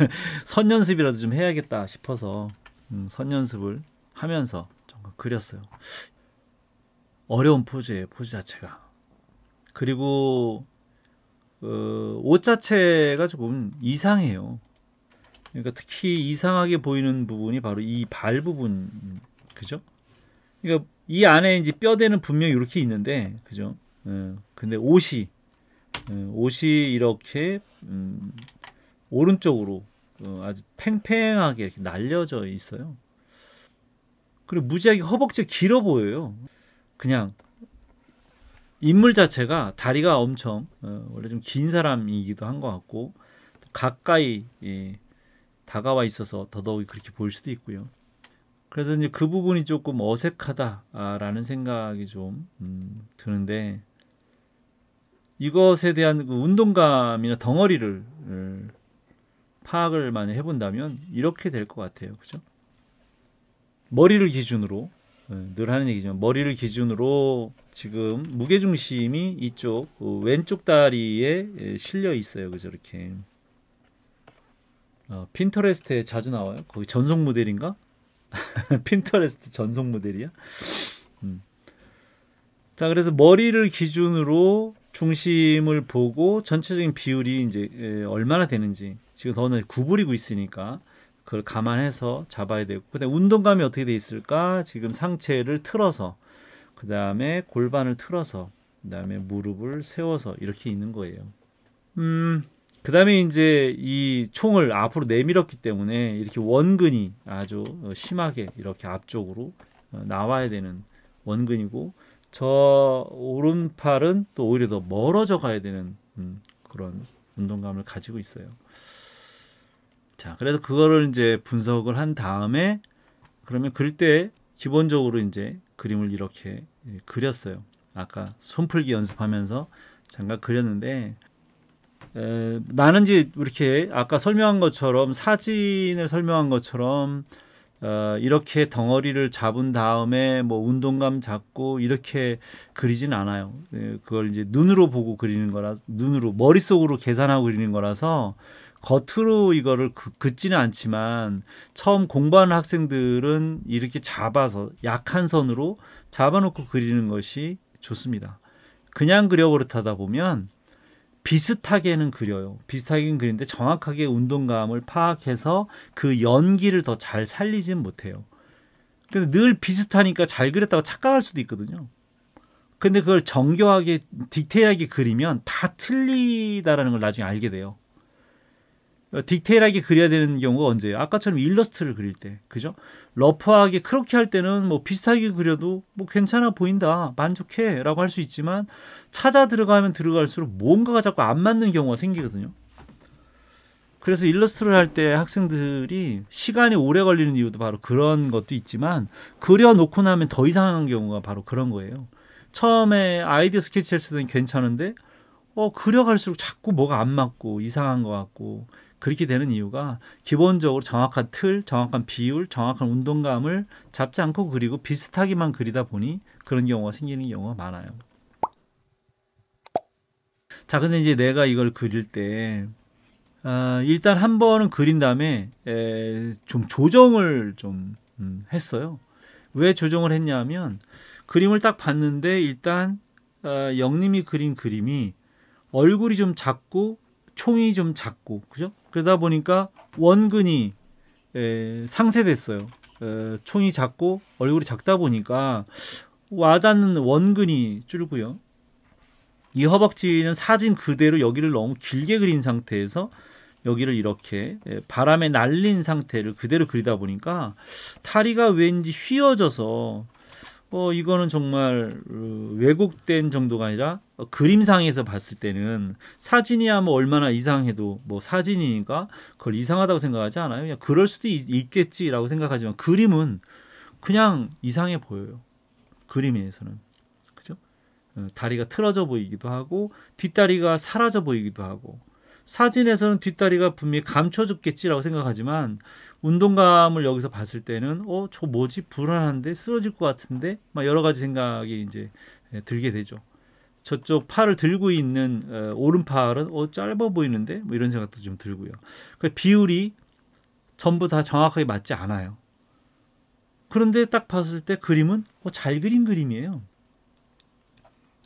선 연습이라도 좀 해야겠다 싶어서 음, 선 연습을 하면서 그렸어요. 어려운 포즈예요. 포즈 자체가. 그리고 어, 옷 자체가 조금 이상해요. 그러니까 특히 이상하게 보이는 부분이 바로 이 발 부분, 그죠? 그러니까 이 안에 이제 뼈대는 분명히 이렇게 있는데, 그죠? 어, 근데 옷이 어, 옷이 이렇게 음, 오른쪽으로 어, 아주 팽팽하게 이렇게 날려져 있어요. 그리고 무지하게 허벅지 길어 보여요. 그냥 인물 자체가 다리가 엄청 어, 원래 좀 긴 사람이기도 한 것 같고 가까이 예, 다가와 있어서 더더욱 그렇게 보일 수도 있고요. 그래서 이제 그 부분이 조금 어색하다라는 생각이 좀 음, 드는데 이것에 대한 그 운동감이나 덩어리를 파악을 많이 해본다면 이렇게 될 것 같아요. 그죠? 머리를 기준으로 예, 늘 하는 얘기지만 머리를 기준으로 지금 무게 중심이 이쪽 어, 왼쪽 다리에 예, 실려 있어요. 그죠 이렇게. 어, 핀터레스트에 자주 나와요. 거기 전속 모델인가? 핀터레스트 전속 모델이야? 음. 자, 그래서 머리를 기준으로 중심을 보고 전체적인 비율이 이제 예, 얼마나 되는지 지금 더는 구부리고 있으니까 그걸 감안해서 잡아야 되고 근데 운동감이 어떻게 돼 있을까? 지금 상체를 틀어서 그 다음에 골반을 틀어서 그 다음에 무릎을 세워서 이렇게 있는 거예요. 음, 그 다음에 이제 이 총을 앞으로 내밀었기 때문에 이렇게 원근이 아주 심하게 이렇게 앞쪽으로 어, 나와야 되는 원근이고 저 오른팔은 또 오히려 더 멀어져 가야 되는 음, 그런 운동감을 가지고 있어요. 자, 그래서 그거를 이제 분석을 한 다음에 그러면 그릴 때 기본적으로 이제 그림을 이렇게 예, 그렸어요. 아까 손풀기 연습하면서 잠깐 그렸는데 에, 나는 이제 이렇게 아까 설명한 것처럼 사진을 설명한 것처럼 어, 이렇게 덩어리를 잡은 다음에 뭐 운동감 잡고 이렇게 그리진 않아요. 예, 그걸 이제 눈으로 보고 그리는 거라 눈으로 머릿속으로 계산하고 그리는 거라서 겉으로 이거를 그, 긋지는 않지만 처음 공부하는 학생들은 이렇게 잡아서 약한 선으로 잡아놓고 그리는 것이 좋습니다. 그냥 그려버릇하다 보면 비슷하게는 그려요. 비슷하게는 그리는데 정확하게 운동감을 파악해서 그 연기를 더 잘 살리진 못해요. 그래서 늘 비슷하니까 잘 그렸다고 착각할 수도 있거든요. 근데 그걸 정교하게 디테일하게 그리면 다 틀리다라는 걸 나중에 알게 돼요. 디테일하게 그려야 되는 경우가 언제예요? 아까처럼 일러스트를 그릴 때, 그죠? 러프하게 크롭키 할 때는 뭐 비슷하게 그려도 뭐 괜찮아 보인다, 만족해라고 할 수 있지만 찾아 들어가면 들어갈수록 뭔가가 자꾸 안 맞는 경우가 생기거든요. 그래서 일러스트를 할 때 학생들이 시간이 오래 걸리는 이유도 바로 그런 것도 있지만 그려놓고 나면 더 이상한 경우가 바로 그런 거예요. 처음에 아이디어 스케치할 때는 괜찮은데 어 그려갈수록 자꾸 뭐가 안 맞고 이상한 것 같고 그렇게 되는 이유가 기본적으로 정확한 틀, 정확한 비율, 정확한 운동감을 잡지 않고 그리고 비슷하게만 그리다 보니 그런 경우가 생기는 경우가 많아요. 자, 근데 이제 내가 이걸 그릴 때 아, 일단 한 번은 그린 다음에 에, 좀 조정을 좀 음, 했어요. 왜 조정을 했냐면 그림을 딱 봤는데 일단 어, 아, 영림이 그린 그림이 얼굴이 좀 작고 총이 좀 작고 그죠? 그러다 보니까 원근이 에, 상세됐어요. 에, 총이 작고 얼굴이 작다 보니까 와닿는 원근이 줄고요. 이 허벅지는 사진 그대로 여기를 너무 길게 그린 상태에서 여기를 이렇게 바람에 날린 상태를 그대로 그리다 보니까 다리가 왠지 휘어져서 뭐 이거는 정말 왜곡된 정도가 아니라 그림상에서 봤을 때는 사진이야 뭐 얼마나 이상해도 뭐 사진이니까 그걸 이상하다고 생각하지 않아요. 그냥 그럴 수도 있, 겠지라고 생각하지만 그림은 그냥 이상해 보여요. 그림에서는 그죠? 어, 다리가 틀어져 보이기도 하고 뒷다리가 사라져 보이기도 하고 사진에서는 뒷다리가 분명히 감춰졌겠지라고 생각하지만 운동감을 여기서 봤을 때는 어 저 뭐지 불안한데 쓰러질 것 같은데 막 여러 가지 생각이 이제 예, 들게 되죠. 저쪽 팔을 들고 있는 어, 오른팔은 어 짧아 보이는데 뭐 이런 생각도 좀 들고요. 그 비율이 전부 다 정확하게 맞지 않아요. 그런데 딱 봤을 때 그림은 어, 잘 그린 그림이에요.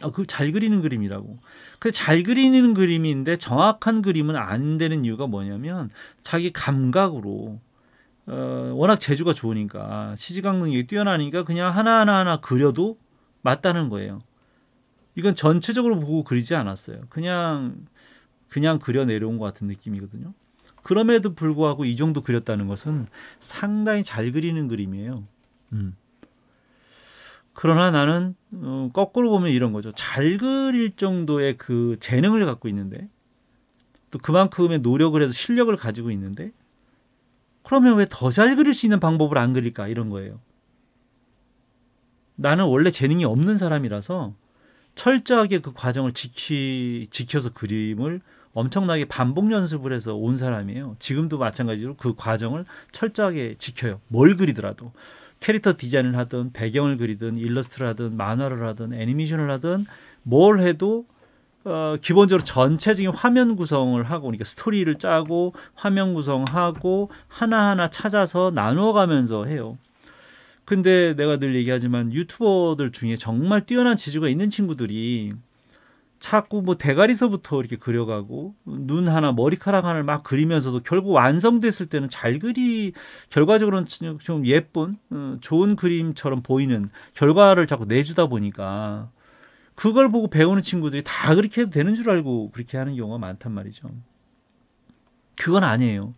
아, 그잘 그리는 그림이라고. 근데 잘 그리는 그림인데 정확한 그림은 안 되는 이유가 뭐냐면 자기 감각으로 어, 워낙 재주가 좋으니까 시지강 능력이 뛰어나니까 그냥 하나하나 하나 그려도 맞다는 거예요. 이건 전체적으로 보고 그리지 않았어요. 그냥 그냥 그려 내려온 것 같은 느낌이거든요. 그럼에도 불구하고 이 정도 그렸다는 것은 상당히 잘 그리는 그림이에요. 음. 그러나 나는 어, 거꾸로 보면 이런 거죠. 잘 그릴 정도의 그 재능을 갖고 있는데 또 그만큼의 노력을 해서 실력을 가지고 있는데 그러면 왜 더 잘 그릴 수 있는 방법을 안 그릴까 이런 거예요. 나는 원래 재능이 없는 사람이라서 철저하게 그 과정을 지키 지켜서 그림을 엄청나게 반복 연습을 해서 온 사람이에요. 지금도 마찬가지로 그 과정을 철저하게 지켜요. 뭘 그리더라도 캐릭터 디자인을 하든 배경을 그리든 일러스트를 하든 만화를 하든 애니메이션을 하든 뭘 해도 어, 기본적으로 전체적인 화면 구성을 하고 그러니까 스토리를 짜고 화면 구성하고 하나하나 찾아서 나누어 가면서 해요. 근데 내가 늘 얘기하지만 유튜버들 중에 정말 뛰어난 지주가 있는 친구들이 자꾸 뭐 대가리서부터 이렇게 그려가고 눈 하나 머리카락 하나를 막 그리면서도 결국 완성됐을 때는 잘 그리 결과적으로는 좀 예쁜 어, 좋은 그림처럼 보이는 결과를 자꾸 내주다 보니까 그걸 보고 배우는 친구들이 다 그렇게 해도 되는 줄 알고 그렇게 하는 경우가 많단 말이죠. 그건 아니에요.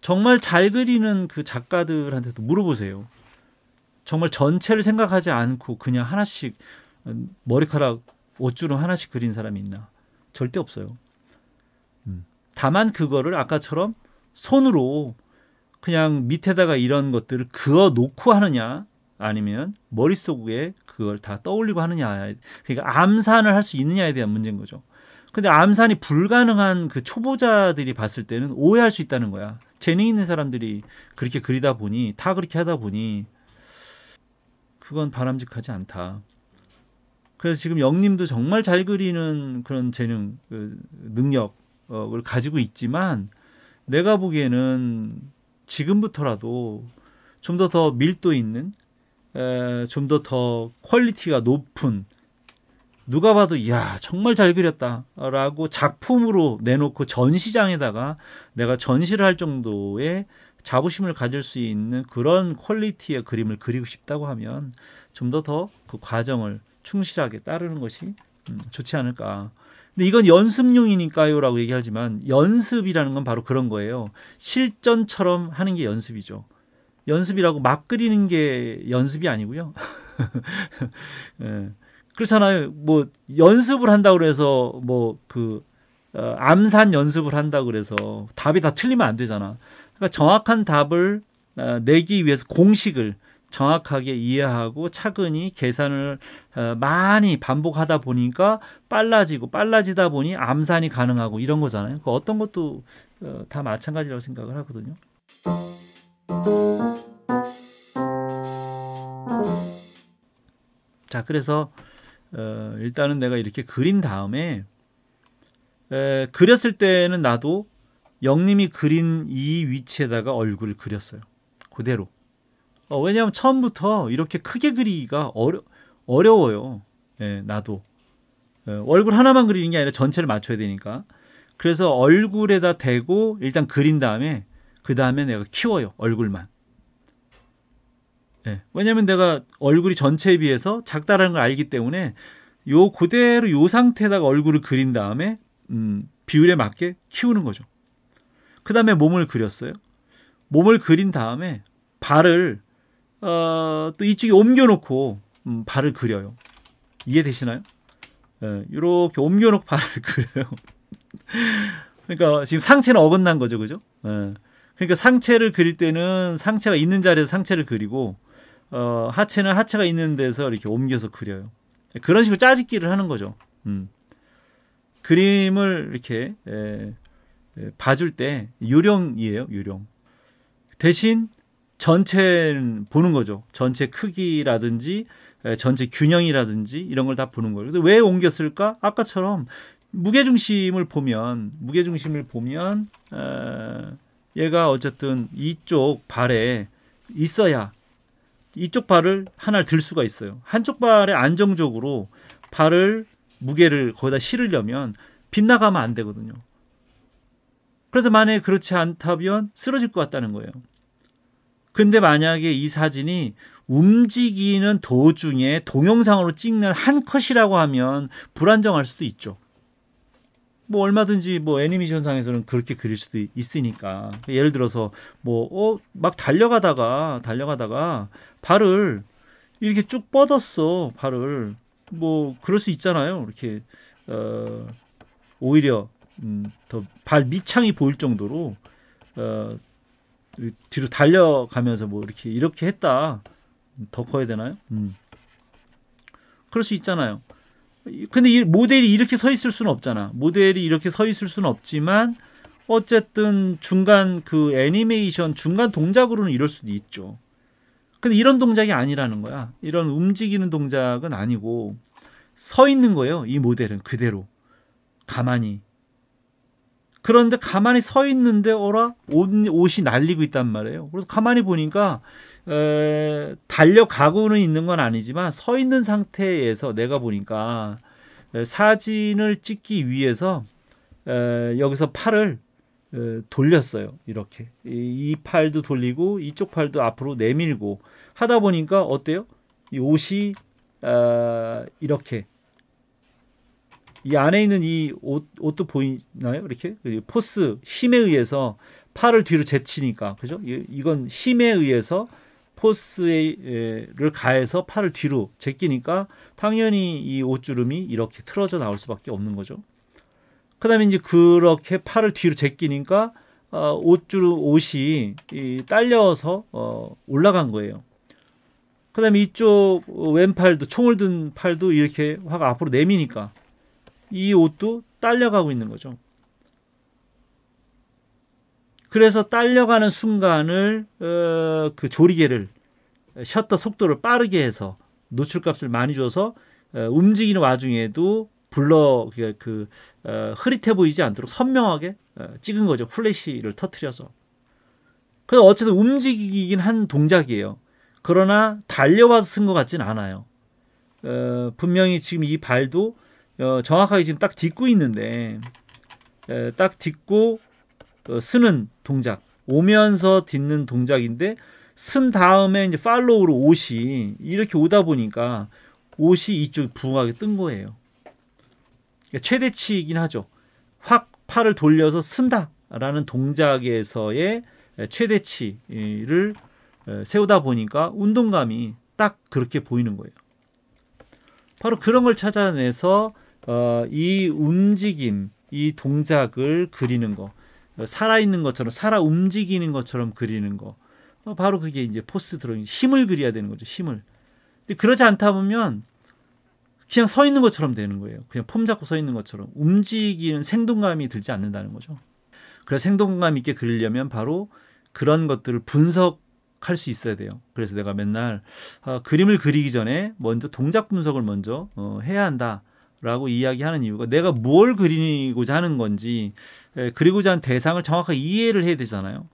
정말 잘 그리는 그 작가들한테도 물어보세요. 정말 전체를 생각하지 않고 그냥 하나씩 머리카락 옷주름 하나씩 그린 사람이 있나? 절대 없어요. 음. 다만 그거를 아까처럼 손으로 그냥 밑에다가 이런 것들을 그어 놓고 하느냐 아니면 머릿속에 그걸 다 떠올리고 하느냐. 그러니까 암산을 할 수 있느냐에 대한 문제인 거죠. 근데 암산이 불가능한 그 초보자들이 봤을 때는 오해할 수 있다는 거야. 재능 있는 사람들이 그렇게 그리다 보니 다 그렇게 하다 보니 그건 바람직하지 않다. 그래서 지금 영님도 정말 잘 그리는 그런 재능 그 능력을 가지고 있지만 내가 보기에는 지금부터라도 좀 더더 더 밀도 있는 좀더더 퀄리티가 높은 누가 봐도 이야 정말 잘 그렸다라고 작품으로 내놓고 전시장에다가 내가 전시를 할 정도의 자부심을 가질 수 있는 그런 퀄리티의 그림을 그리고 싶다고 하면 좀 더 더 그 과정을 충실하게 따르는 것이 음, 좋지 않을까. 근데 이건 연습용이니까요라고 얘기하지만 연습이라는 건 바로 그런 거예요. 실전처럼 하는 게 연습이죠. 연습이라고 막 그리는 게 연습이 아니고요. 예. 그렇잖아요. 뭐 연습을 한다 그래서 뭐그 어, 암산 연습을 한다 그래서 답이 다 틀리면 안 되잖아. 그러니까 정확한 답을 어, 내기 위해서 공식을 정확하게 이해하고 차근히 계산을 어, 많이 반복하다 보니까 빨라지고 빨라지다 보니 암산이 가능하고 이런 거잖아요. 그 어떤 것도 어, 다 마찬가지라고 생각을 하거든요. 자, 그래서 어, 일단은 내가 이렇게 그린 다음에 에, 그렸을 때는 나도 영님이 그린 이 위치에다가 얼굴을 그렸어요. 그대로. 어, 왜냐하면 처음부터 이렇게 크게 그리기가 어려, 어려워요. 예, 나도. 예, 얼굴 하나만 그리는 게 아니라 전체를 맞춰야 되니까. 그래서 얼굴에다 대고 일단 그린 다음에 그 다음에 내가 키워요. 얼굴만. 예. 왜냐면 내가 얼굴이 전체에 비해서 작다라는 걸 알기 때문에 요 그대로 요 상태에다가 얼굴을 그린 다음에 음, 비율에 맞게 키우는 거죠. 그 다음에 몸을 그렸어요. 몸을 그린 다음에 발을 어, 또 이쪽에 옮겨놓고 음, 발을 그려요. 이해되시나요? 예, 이렇게 옮겨놓고 발을 그려요. 그러니까 지금 상체는 어긋난 거죠, 그죠? 예. 그러니까 상체를 그릴 때는 상체가 있는 자리에서 상체를 그리고 어, 하체는 하체가 있는 데서 이렇게 옮겨서 그려요. 그런 식으로 짜집기를 하는 거죠. 음. 그림을 이렇게 에, 예, 에, 예, 봐줄 때 유령이에요. 유령. 대신 전체는 보는 거죠. 전체 크기라든지 에, 예, 전체 균형이라든지 이런 걸 다 보는 거예요. 그래서 왜 옮겼을까? 아까처럼 무게중심을 보면 무게중심을 보면 에, 얘가 어쨌든 이쪽 발에 있어야 이쪽 발을 하나를 들 수가 있어요. 한쪽 발에 안정적으로 발을 무게를 거기다 실으려면 빗나가면 안 되거든요. 그래서 만약에 그렇지 않다면 쓰러질 것 같다는 거예요. 근데 만약에 이 사진이 움직이는 도중에 동영상으로 찍는 한 컷이라고 하면 불안정할 수도 있죠. 뭐 얼마든지 뭐 애니메이션상에서는 그렇게 그릴 수도 있으니까 예를 들어서 뭐 어 막 달려가다가 달려가다가 발을 이렇게 쭉 뻗었어 발을 뭐 그럴 수 있잖아요 이렇게 어 오히려 음, 더 발 밑창이 보일 정도로 어 뒤로 달려가면서 뭐 이렇게 이렇게 했다 더 커야 되나요? 음 그럴 수 있잖아요. 근데 이 모델이 이렇게 서 있을 수는 없잖아. 모델이 이렇게 서 있을 수는 없지만 어쨌든 중간 그 애니메이션 중간 동작으로는 이럴 수도 있죠. 근데 이런 동작이 아니라는 거야. 이런 움직이는 동작은 아니고 서 있는 거예요. 이 모델은 그대로 가만히. 그런데 가만히 서 있는데 어라 옷, 옷이 날리고 있단 말이에요. 그래서 가만히 보니까 에, 달려가고는 있는 건 아니지만 서 있는 상태에서 내가 보니까 에, 사진을 찍기 위해서 에, 여기서 팔을 돌렸어요. 이렇게 이, 이, 팔도 돌리고 이쪽 팔도 앞으로 내밀고 하다 보니까 어때요? 이 옷이 어, 이렇게 이 안에 있는 이 옷, 옷도 보이나요? 이렇게 포스 힘에 의해서 팔을 뒤로 제치니까 그죠? 이건 힘에 의해서 포스를 가해서 팔을 뒤로 제끼니까 당연히 이 옷주름이 이렇게 틀어져 나올 수밖에 없는 거죠. 그 다음에 이제 그렇게 팔을 뒤로 제끼니까 어, 옷주름 옷이 이, 딸려서 어, 올라간 거예요. 그 다음에 이쪽 왼팔도 총을 든 팔도 이렇게 확 앞으로 내미니까 이 옷도 딸려가고 있는 거죠. 그래서 딸려가는 순간을 어, 그 조리개를 셔터 속도를 빠르게 해서 노출값을 많이 줘서 어, 움직이는 와중에도 불러 그, 그 어, 흐릿해 보이지 않도록 선명하게 어, 찍은 거죠 플래시를 터트려서 그래서 어쨌든 움직이긴 한 동작이에요 그러나 달려와서 쓴 것 같진 않아요 어, 분명히 지금 이 발도 어, 정확하게 지금 딱 딛고 있는데 에, 딱 딛고 어, 쓰는 동작 오면서 딛는 동작인데 쓴 다음에 이제 팔로우로 옷이 이렇게 오다 보니까 옷이 이쪽 부응하게 뜬 거예요. 그러니까 최대치이긴 하죠. 확 팔을 돌려서 쓴다라는 동작에서의 최대치를 어, 세우다 보니까 운동감이 딱 그렇게 보이는 거예요. 바로 그런 걸 찾아내서 어, 이 움직임, 이 동작을 그리는 거. 살아있는 것처럼 살아 움직이는 것처럼 그리는 거 어, 바로 그게 이제 포스 드로잉 힘을 그려야 되는 거죠 힘을 근데 그러지 않다 보면 그냥 서 있는 것처럼 되는 거예요 그냥 폼 잡고 서 있는 것처럼 움직이는 생동감이 들지 않는다는 거죠 그래서 생동감 있게 그리려면 바로 그런 것들을 분석할 수 있어야 돼요 그래서 내가 맨날 어, 그림을 그리기 전에 먼저 동작 분석을 먼저 어, 해야 한다 라고 이야기하는 이유가 내가 뭘 그리고자 하는 건지 그리고자 하는 대상을 정확하게 이해를 해야 되잖아요.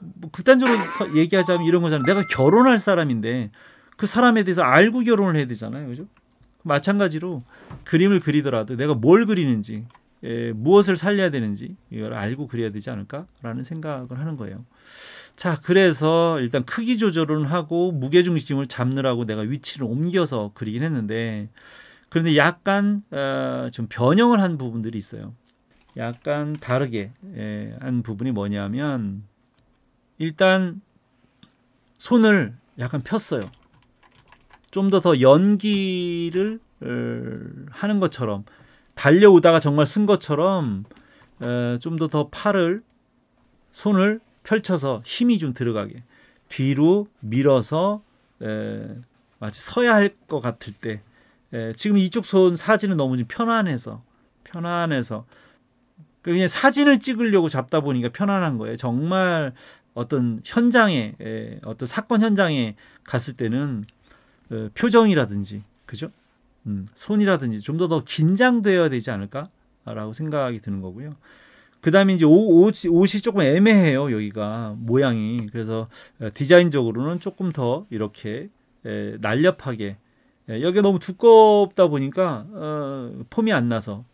뭐 극단적으로 얘기하자면 이런 거잖아요. 내가 결혼할 사람인데 그 사람에 대해서 알고 결혼을 해야 되잖아요. 그죠? 마찬가지로 그림을 그리더라도 내가 뭘 그리는지 에, 무엇을 살려야 되는지 이걸 알고 그려야 되지 않을까라는 생각을 하는 거예요. 자, 그래서 일단 크기 조절은 하고 무게 중심을 잡느라고 내가 위치를 옮겨서 그리긴 했는데 그런데 약간 어, 좀 변형을 한 부분들이 있어요. 약간 다르게 예, 한 부분이 뭐냐면 일단 손을 약간 폈어요. 좀 더더 더 연기를 어, 하는 것처럼 달려오다가 정말 쓴 것처럼 어, 좀 더더 더 팔을 손을 펼쳐서 힘이 좀 들어가게 뒤로 밀어서 에, 마치 서야 할 것 같을 때 에, 지금 이쪽 손 사진은 너무 좀 편안해서 편안해서 그 그냥 사진을 찍으려고 잡다 보니까 편안한 거예요. 정말 어떤 현장에 에, 어떤 사건 현장에 갔을 때는 에, 어, 표정이라든지 그죠? 음, 손이라든지 좀 더 더 긴장되어야 되지 않을까라고 생각이 드는 거고요. 그 다음에 이제 옷, 옷이 조금 애매해요, 여기가. 모양이. 그래서 어, 디자인적으로는 조금 더 이렇게 날렵하게. 예, 여기가 너무 두껍다 보니까 어, 폼이 안 나서.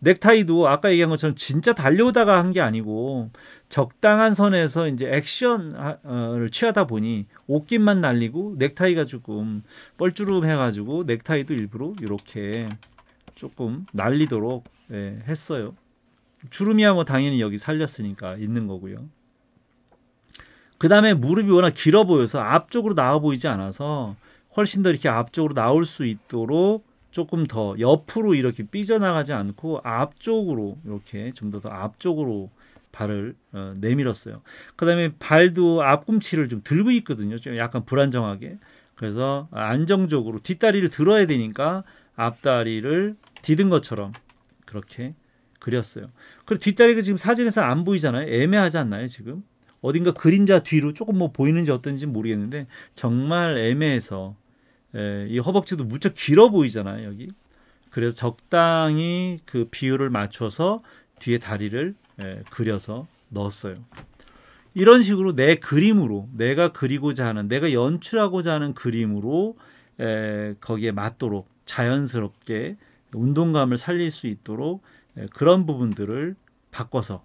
넥타이도 아까 얘기한 것처럼 진짜 달려오다가 한 게 아니고 적당한 선에서 이제 액션을 어, 취하다 보니 옷깃만 날리고 넥타이가 조금 뻘쭘해가지고 넥타이도 일부러 이렇게 조금 날리도록 예, 했어요. 주름이야 뭐 당연히 여기 살렸으니까 있는 거고요. 그 다음에 무릎이 워낙 길어 보여서 앞쪽으로 나와 보이지 않아서 훨씬 더 이렇게 앞쪽으로 나올 수 있도록 조금 더 옆으로 이렇게 삐져나가지 않고 앞쪽으로 이렇게 좀 더 더 앞쪽으로 발을 어, 내밀었어요. 그 다음에 발도 앞꿈치를 좀 들고 있거든요. 좀 약간 불안정하게. 그래서 안정적으로 뒷다리를 들어야 되니까 앞다리를 디든 것처럼 그렇게 그렸어요. 그리고 뒷다리가 지금 사진에서 안 보이잖아요. 애매하지 않나요, 지금? 어딘가 그림자 뒤로 조금 뭐 보이는지 어떤지 모르겠는데 정말 애매해서 에, 예, 이 허벅지도 무척 길어 보이잖아요, 여기. 그래서 적당히 그 비율을 맞춰서 뒤에 다리를 에, 예, 그려서 넣었어요. 이런 식으로 내 그림으로 내가 그리고자 하는 내가 연출하고자 하는 그림으로 에, 예, 거기에 맞도록 자연스럽게 운동감을 살릴 수 있도록 예, 그런 부분들을 바꿔서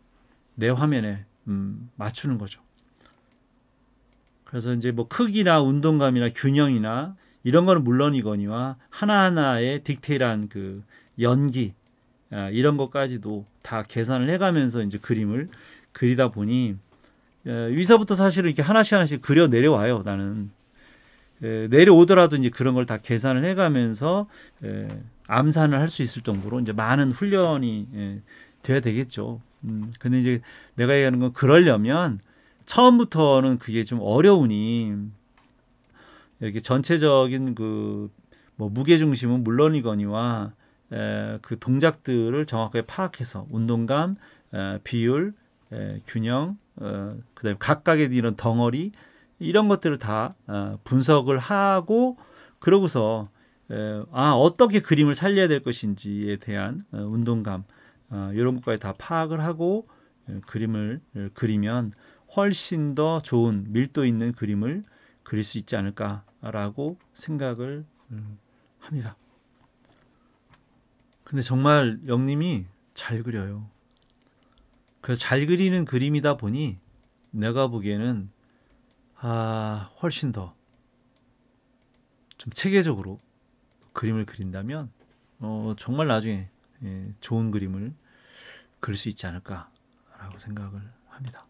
내 화면에 음, 맞추는 거죠. 그래서 이제 뭐 크기나 운동감이나 균형이나 이런 거는 물론이거니와 하나하나의 디테일한 그 연기 아, 이런 것까지도 다 계산을 해가면서 이제 그림을 그리다 보니 예, 위서부터 사실은 이렇게 하나씩 하나씩 그려 내려와요. 나는 예, 내려오더라도 이제 그런 걸 다 계산을 해가면서 암산을 할 수 있을 정도로 이제 많은 훈련이 예, 돼야 되겠죠. 음, 근데 이제 내가 얘기하는 건 그러려면 처음부터는 그게 좀 어려우니 이렇게 전체적인 그뭐 무게 중심은 물론이거니와 에, 그 동작들을 정확하게 파악해서 운동감, 에, 비율, 에, 균형, 어, 그다음 각각의 이런 덩어리 이런 것들을 다 어, 분석을 하고 그러고서 아 어떻게 그림을 살려야 될 것인지에 대한 어, 운동감 어, 이런 것까지 다 파악을 하고 그림을 그리면 훨씬 더 좋은 밀도 있는 그림을 그릴 수 있지 않을까라고 생각을 음, 합니다. 근데 정말 영님이 잘 그려요. 그잘 그리는 그림이다 보니 내가 보기에는 아 훨씬 더 좀 체계적으로 그림을 그린다면 어, 정말 나중에 예, 좋은 그림을 그릴 수 있지 않을까라고 생각을 합니다.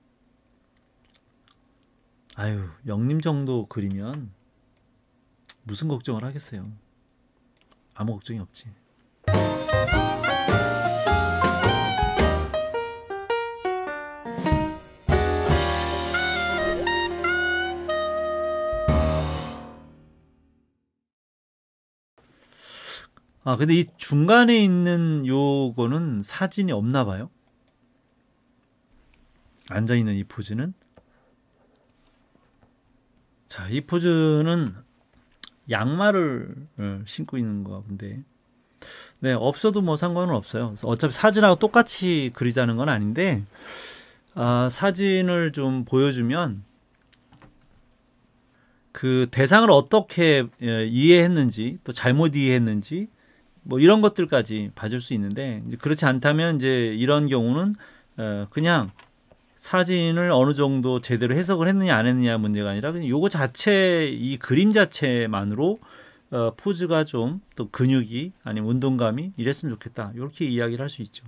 아유 영림 정도 그리면 무슨 걱정을 하겠어요. 아무 걱정이 없지. 아 근데 이 중간에 있는 요거는 사진이 없나 봐요. 앉아 있는 이 포즈는 자, 이 포즈는 양말을 예, 신고 있는 거 같은데. 네, 없어도 뭐 상관은 없어요. 어차피 사진하고 똑같이 그리자는 건 아닌데 아, 사진을 좀 보여주면 그 대상을 어떻게 예, 이해했는지 또 잘못 이해했는지 뭐 이런 것들까지 봐줄 수 있는데 그렇지 않다면 이제 이런 경우는 어, 그냥 사진을 어느 정도 제대로 해석을 했느냐 안 했느냐 문제가 아니라 그냥 요거 자체 이 그림 자체만으로 어, 포즈가 좀 또 근육이 아니면 운동감이 이랬으면 좋겠다 이렇게 이야기를 할 수 있죠.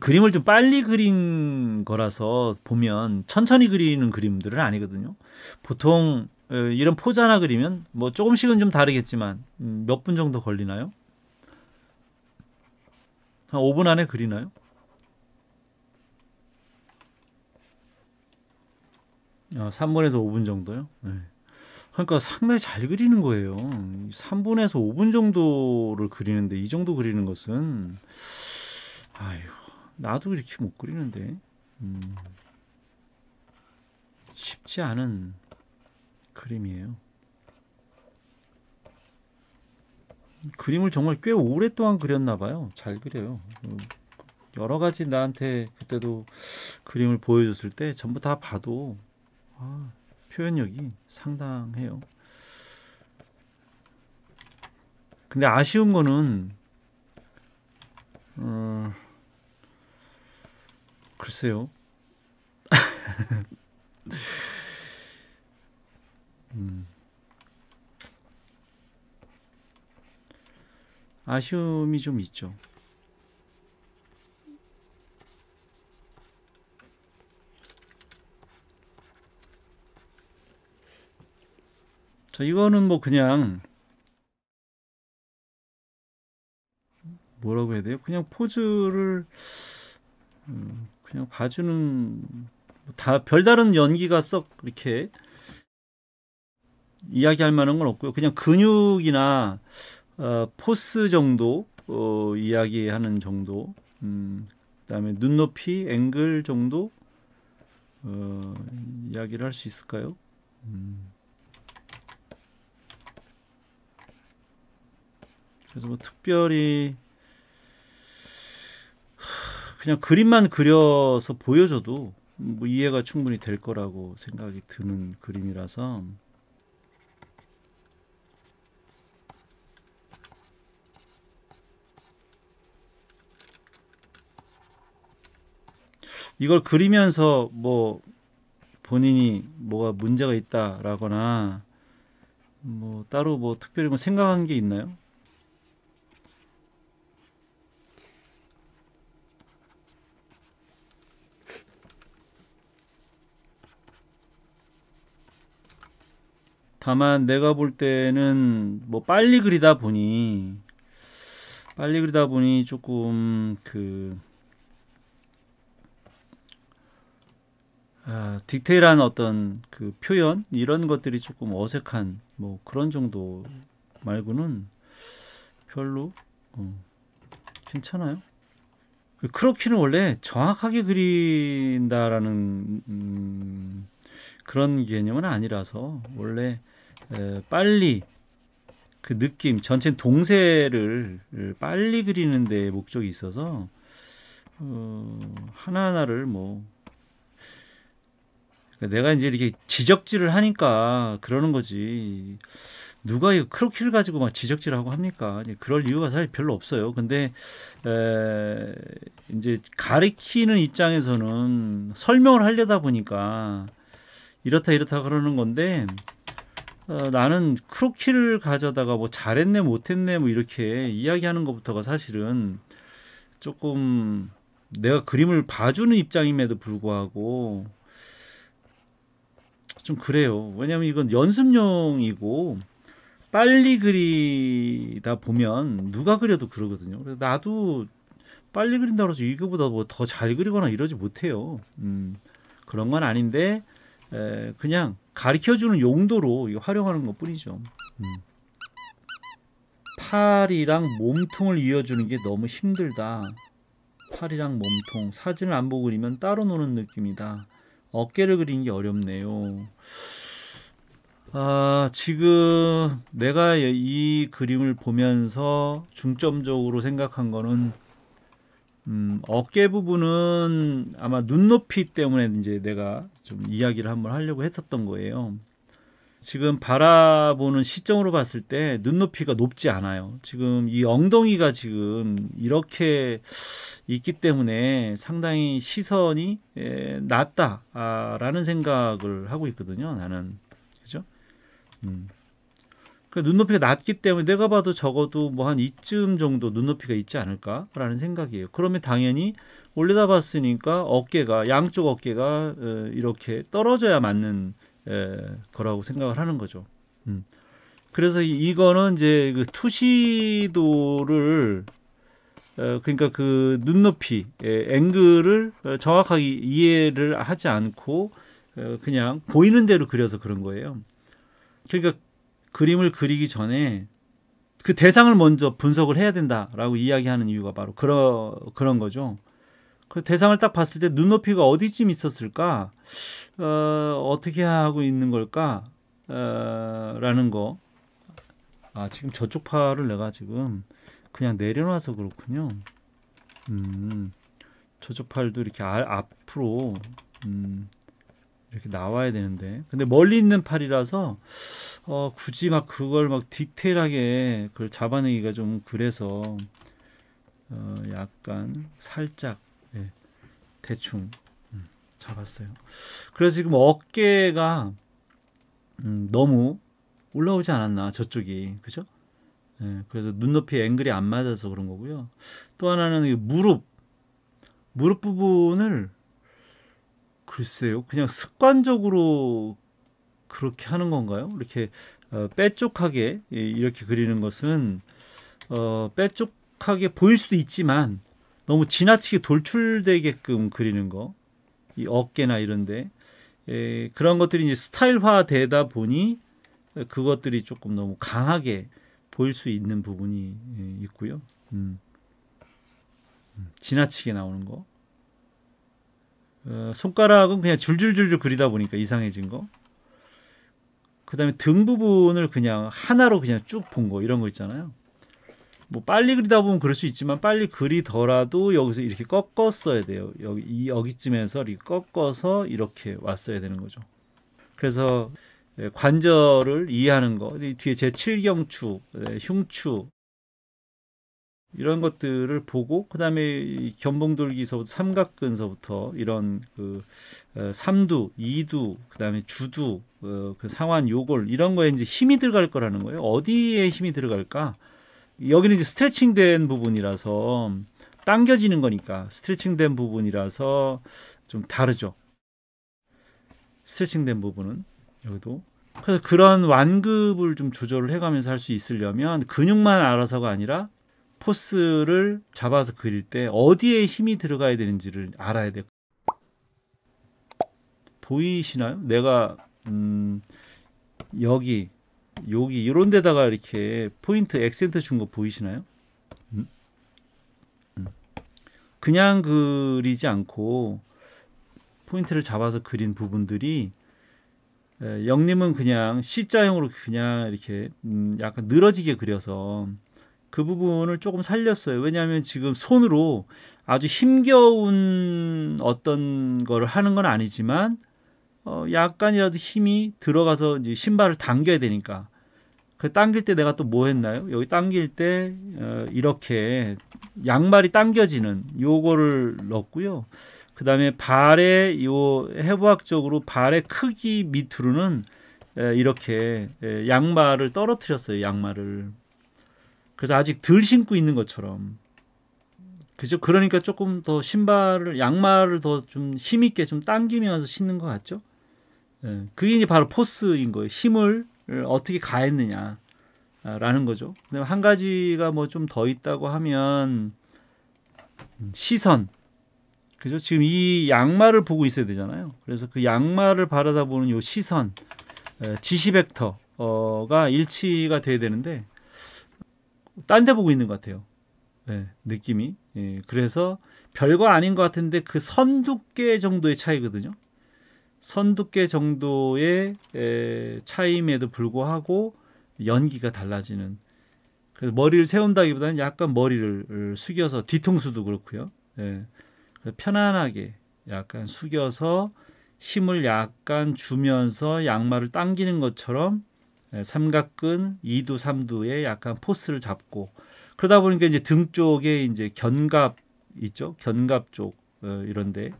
그림을 좀 빨리 그린 거라서 보면 천천히 그리는 그림들은 아니거든요. 보통 이런 포자나 그리면 뭐 조금씩은 좀 다르겠지만 음, 몇분 정도 걸리나요? 한 5분 안에 그리나요? 3분에서 아, 5분 정도요? 네. 그러니까 상당히 잘 그리는 거예요. 3분에서 5분 정도를 그리는데 이 정도 그리는 것은 아유 나도 이렇게 못 그리는데 음, 쉽지 않은 그림이에요. 그림을 정말 꽤 오랫동안 그렸나 봐요. 잘 그려요. 음, 여러 가지 나한테 그때도 그림을 보여줬을 때 전부 다 봐도 아, 표현력이 상당해요. 근데 아쉬운 거는 어, 글쎄요. 음. 아쉬움이 좀 있죠. 자, 이거는 뭐 그냥 뭐라고 해야 돼요? 그냥 포즈를 음, 그냥 봐주는 뭐 다 별다른 연기가 썩 이렇게 이야기할 만한 건 없고요. 그냥 근육이나 어, 포스 정도 어, 이야기하는 정도. 음, 그다음에 눈높이, 앵글 정도 어, 이야기를 할 수 있을까요? 음. 그래서 뭐 특별히 그냥 그림만 그려서 보여줘도 뭐 이해가 충분히 될 거라고 생각이 드는 그림이라서 이걸 그리면서 뭐 본인이 뭐가 문제가 있다라거나 뭐 따로 뭐 특별히 뭐 생각한 게 있나요? 다만 내가 볼 때는 뭐 빨리 그리다 보니 빨리 그리다 보니 조금 그 아, 디테일한 어떤 그 표현 이런 것들이 조금 어색한 뭐 그런 정도 말고는 별로 어, 괜찮아요. 그 크로키는 원래 정확하게 그린다라는 음, 그런 개념은 아니라서 원래 에, 빨리 그 느낌 전체 동세를 빨리 그리는 데 목적이 있어서 어, 하나하나를 뭐 그러니까 내가 이제 이렇게 지적질을 하니까 그러는 거지. 누가 이 크로키를 가지고 막 지적질하고 합니까? 그럴 이유가 사실 별로 없어요. 근데 에, 이제 가리키는 입장에서는 설명을 하려다 보니까 이렇다 이렇다 그러는 건데 어, 나는 크로키를 가져다가 뭐 잘했네 못했네 뭐 이렇게 이야기하는 것부터가 사실은 조금 내가 그림을 봐주는 입장임에도 불구하고 좀 그래요. 왜냐하면 이건 연습용이고 빨리 그리다 보면 누가 그려도 그러거든요. 그래서 나도 빨리 그린다고 해서 이거보다 뭐 더 잘 그리거나 이러지 못해요. 음, 그런 건 아닌데 에, 그냥 가르쳐주는 용도로 이거 활용하는 것 뿐이죠. 음. 팔이랑 몸통을 이어주는 게 너무 힘들다. 팔이랑 몸통, 사진을 안 보고 그리면 따로 노는 느낌이다. 어깨를 그리는 게 어렵네요. 아, 지금 내가 이 그림을 보면서 중점적으로 생각한 거는 음, 어깨 부분은 아마 눈높이 때문에 이제 내가 좀 이야기를 한번 하려고 했었던 거예요. 지금 바라보는 시점으로 봤을 때 눈높이가 높지 않아요. 지금 이 엉덩이가 지금 이렇게 있기 때문에 상당히 시선이 에, 낮다라는 생각을 하고 있거든요. 나는 그죠? 음. 그 눈높이가 낮기 때문에 내가 봐도 적어도 뭐 한 이쯤 정도 눈높이가 있지 않을까라는 생각이에요. 그러면 당연히 올려다봤으니까 어깨가 양쪽 어깨가 에, 어, 이렇게 떨어져야 맞는 에, 거라고 생각을 하는 거죠. 음. 그래서 이거는 이제 그 투시도를 어, 그러니까 그 눈높이 예, 앵글을 정확하게 이해를 하지 않고 어, 그냥 보이는 대로 그려서 그런 거예요. 그러니까 그림을 그리기 전에 그 대상을 먼저 분석을 해야 된다라고 이야기하는 이유가 바로 그런 그런 거죠. 그 대상을 딱 봤을 때 눈높이가 어디쯤 있었을까? 어, 떻게 하고 있는 걸까? 어, 라는 거. 아, 지금 저쪽 파를 내가 지금 그냥 내려놔서 그렇군요. 음, 저접팔도 이렇게 아, 앞으로 음, 이렇게 나와야 되는데 근데 멀리 있는 팔이라서 어, 굳이 막 그걸 막 디테일하게 그걸 잡아내기가 좀 그래서 어, 약간 살짝 예, 대충 음, 잡았어요. 그래서 지금 어깨가 음, 너무 올라오지 않았나 저쪽이 그죠? 예, 그래서 눈높이 앵글이 안 맞아서 그런 거고요. 또 하나는 무릎 무릎 부분을 글쎄요, 그냥 습관적으로 그렇게 하는 건가요? 이렇게 어, 빼쪽하게 이렇게 그리는 것은 어, 빼쪽하게 보일 수도 있지만 너무 지나치게 돌출되게끔 그리는 거, 이 어깨나 이런데 예, 그런 것들이 이제 스타일화되다 보니 그것들이 조금 너무 강하게 보일 수 있는 부분이 예, 있고요. 음. 음. 지나치게 나오는 거. 어, 손가락은 그냥 줄줄줄줄 그리다 보니까 이상해진 거. 그 다음에 등 부분을 그냥 하나로 그냥 쭉 본 거, 이런 거 있잖아요. 뭐 빨리 그리다 보면 그럴 수 있지만 빨리 그리더라도 여기서 이렇게 꺾었어야 돼요. 여기, 여기쯤에서 이렇게 꺾어서 이렇게 왔어야 되는 거죠. 그래서 예, 관절을 이해하는 거 뒤에 제7경추, 예, 흉추 이런 것들을 보고 그다음에 견봉돌기서부터 삼각근서부터 이런 그 어, 삼두, 이두, 그다음에 주두, 어, 그 상완, 요골 이런 거에 이제 힘이 들어갈 거라는 거예요. 어디에 힘이 들어갈까? 여기는 이제 스트레칭된 부분이라서 당겨지는 거니까 스트레칭된 부분이라서 좀 다르죠. 스트레칭된 부분은 여기도 그래서 그런 완급을 좀 조절을 해가면서 할 수 있으려면 근육만 알아서가 아니라 포스를 잡아서 그릴 때 어디에 힘이 들어가야 되는지를 알아야 돼. 보이시나요? 내가 음 여기 여기 이런 데다가 이렇게 포인트 액센트 준 거 보이시나요? 음? 음. 그냥 그리지 않고 포인트를 잡아서 그린 부분들이 에, 예, 영님은 그냥 C자형으로 그냥 이렇게 음, 약간 늘어지게 그려서 그 부분을 조금 살렸어요. 왜냐하면 지금 손으로 아주 힘겨운 어떤 거를 하는 건 아니지만 어, 약간이라도 힘이 들어가서 이제 신발을 당겨야 되니까 그 당길 때 내가 또 뭐 했나요? 여기 당길 때 어, 이렇게 양말이 당겨지는 요거를 넣었고요. 그 다음에 발의 요 해부학적으로 발의 크기 밑으로는 이렇게 양말을 떨어뜨렸어요. 양말을. 그래서 아직 덜 신고 있는 것처럼. 그죠? 그러니까 조금 더 신발을 양말을 더 좀 힘있게 좀 당기면서 신는 것 같죠? 예, 그게 이제 바로 포스인 거예요. 힘을 어떻게 가했느냐라는 아, 거죠. 그다음 한 가지가 뭐 좀 더 있다고 하면 음, 시선. 그죠? 지금 이 양말을 보고 있어야 되잖아요. 그래서 그 양말을 바라다보는 요 시선, 지시 벡터가 일치가 돼야 되는데 딴 데 보고 있는 것 같아요. 네, 느낌이. 예, 그래서 별거 아닌 것 같은데 그 선 두께 정도의 차이거든요. 선 두께 정도의 에, 차임에도 불구하고 연기가 달라지는. 그래서 머리를 세운다기보다는 약간 머리를 숙여서 뒤통수도 그렇고요. 예. 편안하게 약간 숙여서 힘을 약간 주면서 양말을 당기는 것처럼 예, 삼각근 2두 3두에 약간 포스를 잡고 그러다 보니까 이제 등 쪽에 이제 견갑 있죠 견갑 쪽 어, 이런데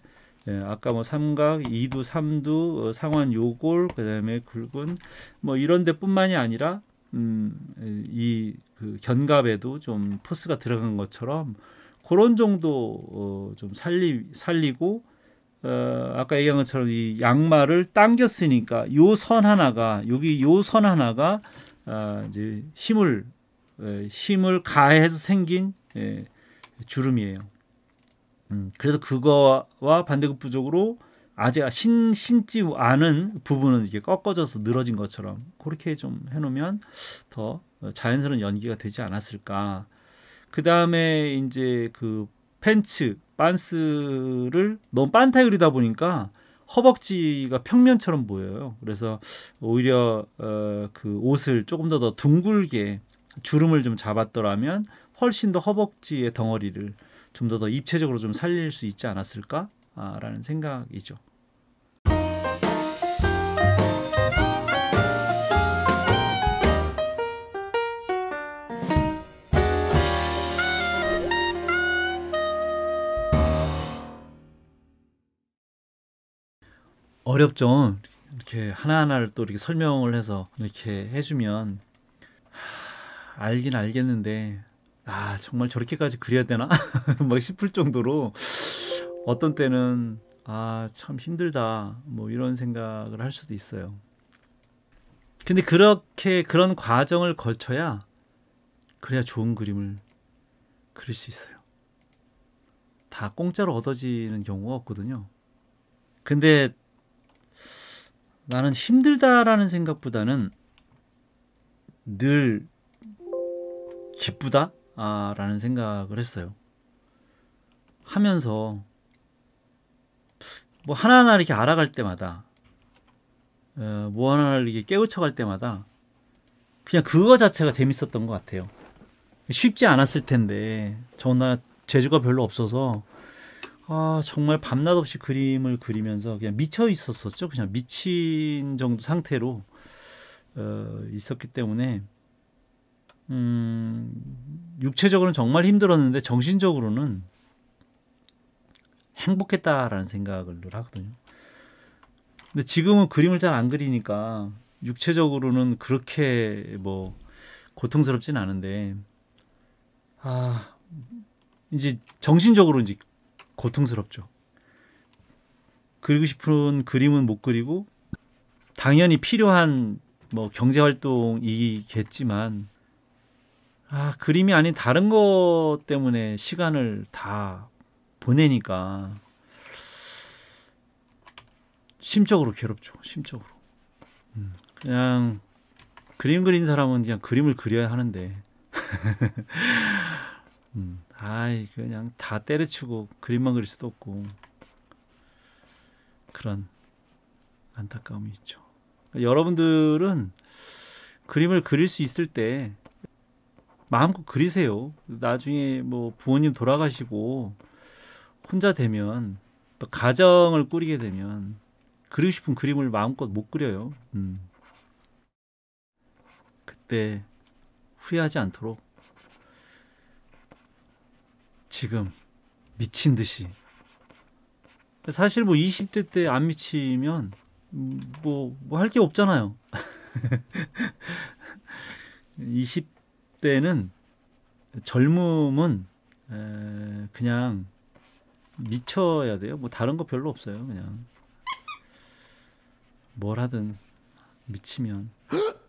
예, 아까 뭐 삼각, 2두, 3두, 어, 상완 요골, 그다음에 굵은 뭐 이런 데뿐만이 아니라 음, 이 그 견갑에도 좀 포스가 들어간 것처럼 그런 정도 어, 좀 살리 살리고 어, 아까 얘기한 것처럼 이 양말을 당겼으니까요 선 하나가 여기 요 선 하나가 아 이제 힘을 힘을 가해서 생긴 예, 주름이에요. 음, 그래서 그거와 반대급부적으로 아직 신 신지 않은 부분은 이게 꺾어져서 늘어진 것처럼 그렇게 좀 해놓으면 더 자연스러운 연기가 되지 않았을까. 그 다음에 이제 그 팬츠, 반스를 너무 반타이 다 보니까 허벅지가 평면처럼 보여요. 그래서 오히려 어, 그 옷을 조금 더, 더 둥글게 주름을 좀 잡았더라면 훨씬 더 허벅지의 덩어리를 좀 더 더 입체적으로 좀 살릴 수 있지 않았을까라는 생각이죠. 어렵죠. 이렇게 하나하나를 또 이렇게 설명을 해서 이렇게 해주면 하, 알긴 알겠는데 아 정말 저렇게까지 그려야 되나 막 싶을 정도로 어떤 때는 아참 힘들다 뭐 이런 생각을 할 수도 있어요. 근데 그렇게 그런 과정을 걸쳐야 그래야 좋은 그림을 그릴 수 있어요. 다 공짜로 얻어지는 경우가 없거든요. 근데 나는 힘들다라는 생각보다는 늘 기쁘다? 아, 라는 생각을 했어요. 하면서 뭐 하나하나 이렇게 알아갈 때마다 어, 뭐 하나를 이렇게 깨우쳐 갈 때마다 그냥 그거 자체가 재밌었던 것 같아요. 쉽지 않았을 텐데 저나 재주가 별로 없어서 아 정말 밤낮 없이 그림을 그리면서 그냥 미쳐 있었었죠. 그냥 미친 정도 상태로 어, 있었기 때문에 음, 육체적으로는 정말 힘들었는데 정신적으로는 행복했다라는 생각을 늘 하거든요. 근데 지금은 그림을 잘 안 그리니까 육체적으로는 그렇게 뭐 고통스럽진 않은데 아 이제 정신적으로 이제 고통스럽죠. 그리고 싶은 그림은 못 그리고 당연히 필요한 뭐 경제 활동이겠지만 아 그림이 아닌 다른 것 때문에 시간을 다 보내니까 심적으로 괴롭죠. 심적으로 음, 그냥 그림 그린 사람은 그냥 그림을 그려야 하는데 음. 아이 그냥 다 때려치고 그림만 그릴 수도 없고 그런 안타까움이 있죠. 그러니까 여러분들은 그림을 그릴 수 있을 때 마음껏 그리세요. 나중에 뭐 부모님 돌아가시고 혼자 되면 또 가정을 꾸리게 되면 그리고 싶은 그림을 마음껏 못 그려요. 음. 그때 후회하지 않도록 지금 미친 듯이 사실 뭐 20대 때 안 미치면 뭐 뭐 할 게 없잖아요. 20대는 젊음은 에, 그냥 미쳐야 돼요. 뭐 다른 거 별로 없어요. 그냥 뭘 하든 미치면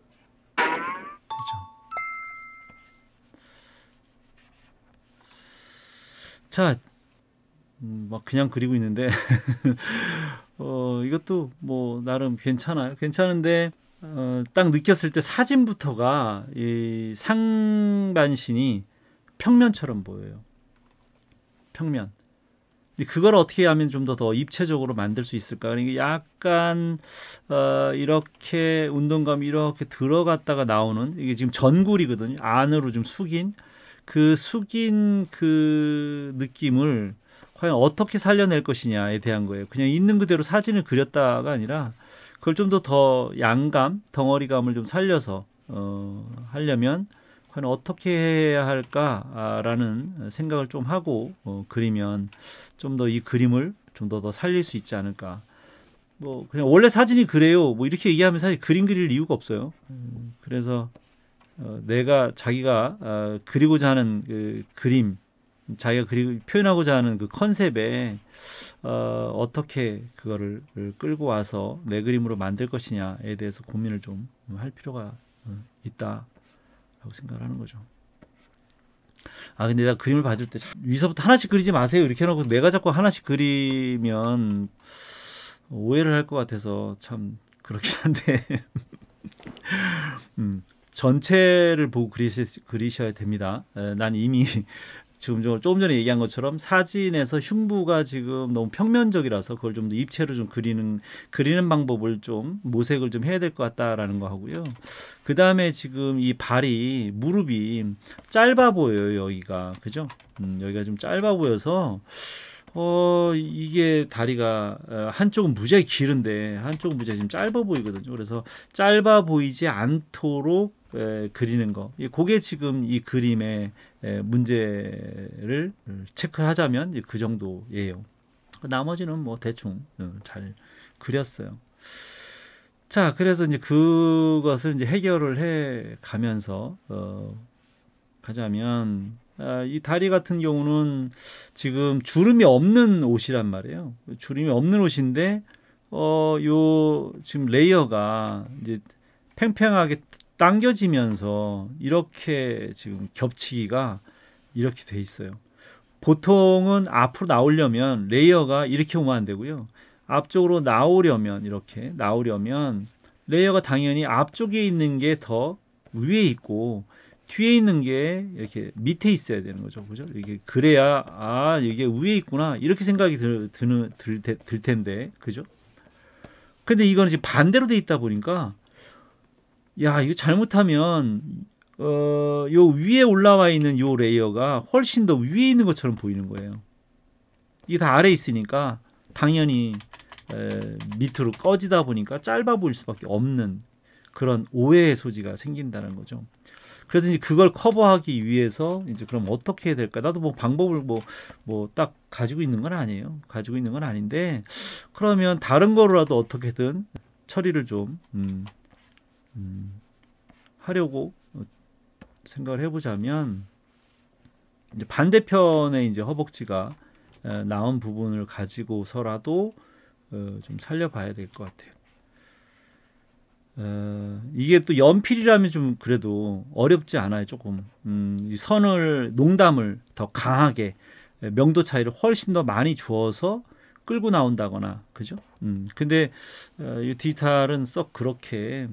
자, 음, 막 그냥 그리고 있는데 어, 이것도 뭐 나름 괜찮아요. 괜찮은데 어, 딱 느꼈을 때 사진부터가 이 상반신이 평면처럼 보여요. 평면. 그걸 어떻게 하면 좀 더 더 입체적으로 만들 수 있을까? 그러니까 약간 어, 이렇게 운동감 이렇게 들어갔다가 나오는 이게 지금 전굴이거든요. 안으로 좀 숙인 그 숙인 그 느낌을 과연 어떻게 살려낼 것이냐에 대한 거예요. 그냥 있는 그대로 사진을 그렸다가 아니라 그걸 좀 더 더 양감, 덩어리감을 좀 살려서 어, 하려면 과연 어떻게 해야 할까라는 생각을 좀 하고 어, 그리면 좀 더 이 그림을 좀 더 더 살릴 수 있지 않을까. 뭐 그냥 원래 사진이 그래요. 뭐 이렇게 얘기하면 사실 그림 그릴 이유가 없어요. 음, 그래서 어, 내가 자기가 어, 그리고자 하는 그 그림, 자기가 그리 고 표현하고자 하는 그 컨셉에 어, 어떻게 그거를 끌고 와서 내 그림으로 만들 것이냐에 대해서 고민을 좀 할 필요가 어, 있다라고 생각을 하는 거죠. 아 근데 나 그림을 봐줄 때 위서부터 하나씩 그리지 마세요 이렇게 해놓고 내가 자꾸 하나씩 그리면 오해를 할 것 같아서 참 그렇긴 한데 음. 전체를 보고 그리시, 어야 됩니다. 에, 난 이미 지금 좀 조금 전에 얘기한 것처럼 사진에서 흉부가 지금 너무 평면적이라서 그걸 좀 더 입체로 좀 그리는 그리는 방법을 좀 모색을 좀 해야 될 것 같다라는 거 하고요. 그 다음에 지금 이 발이 무릎이 짧아 보여요 여기가 그죠? 음, 여기가 좀 짧아 보여서 어 이게 다리가 어, 한쪽은 무지하게 길은데 한쪽은 무지하게 좀 짧아 보이거든요. 그래서 짧아 보이지 않도록 에, 그리는 거. 이 그게 지금 이 그림의 에, 문제를 음. 체크하자면 그 정도예요. 나머지는 뭐 대충 어, 잘 그렸어요. 자, 그래서 이제 그것을 이제 해결을 해 가면서 어 가자면 아, 이 다리 같은 경우는 지금 주름이 없는 옷이란 말이에요. 주름이 없는 옷인데 어 요 지금 레이어가 이제 팽팽하게 당겨지면서 이렇게 지금 겹치기가 이렇게 돼 있어요. 보통은 앞으로 나오려면 레이어가 이렇게 오면 안 되고요. 앞쪽으로 나오려면 이렇게 나오려면 레이어가 당연히 앞쪽에 있는 게 더 위에 있고 뒤에 있는 게 이렇게 밑에 있어야 되는 거죠. 그죠? 이게 그래야 아, 이게 위에 있구나. 이렇게 생각이 들, 드는 들, 들 텐데. 그죠? 근데 이건 지금 반대로 돼 있다 보니까 야, 이거 잘못하면 어, 요 위에 올라와 있는 요 레이어가 훨씬 더 위에 있는 것처럼 보이는 거예요. 이게 다 아래 있으니까 당연히 에, 밑으로 꺼지다 보니까 짧아 보일 수밖에 없는 그런 오해의 소지가 생긴다는 거죠. 그래서 이제 그걸 커버하기 위해서 이제 그럼 어떻게 해야 될까? 나도 뭐 방법을 뭐 뭐 딱 가지고 있는 건 아니에요. 가지고 있는 건 아닌데 그러면 다른 거로라도 어떻게든 처리를 좀 음, 음, 하려고 생각을 해보자면 이제 반대편에 이제 허벅지가 나온 부분을 가지고서라도 어, 좀 살려봐야 될 것 같아요. 어, 이게 또 연필이라면 좀 그래도 어렵지 않아요. 조금 음, 선을 농담을 더 강하게 명도 차이를 훨씬 더 많이 주어서 끌고 나온다거나 그죠? 음, 근데 어, 이 디지털은 썩 그렇게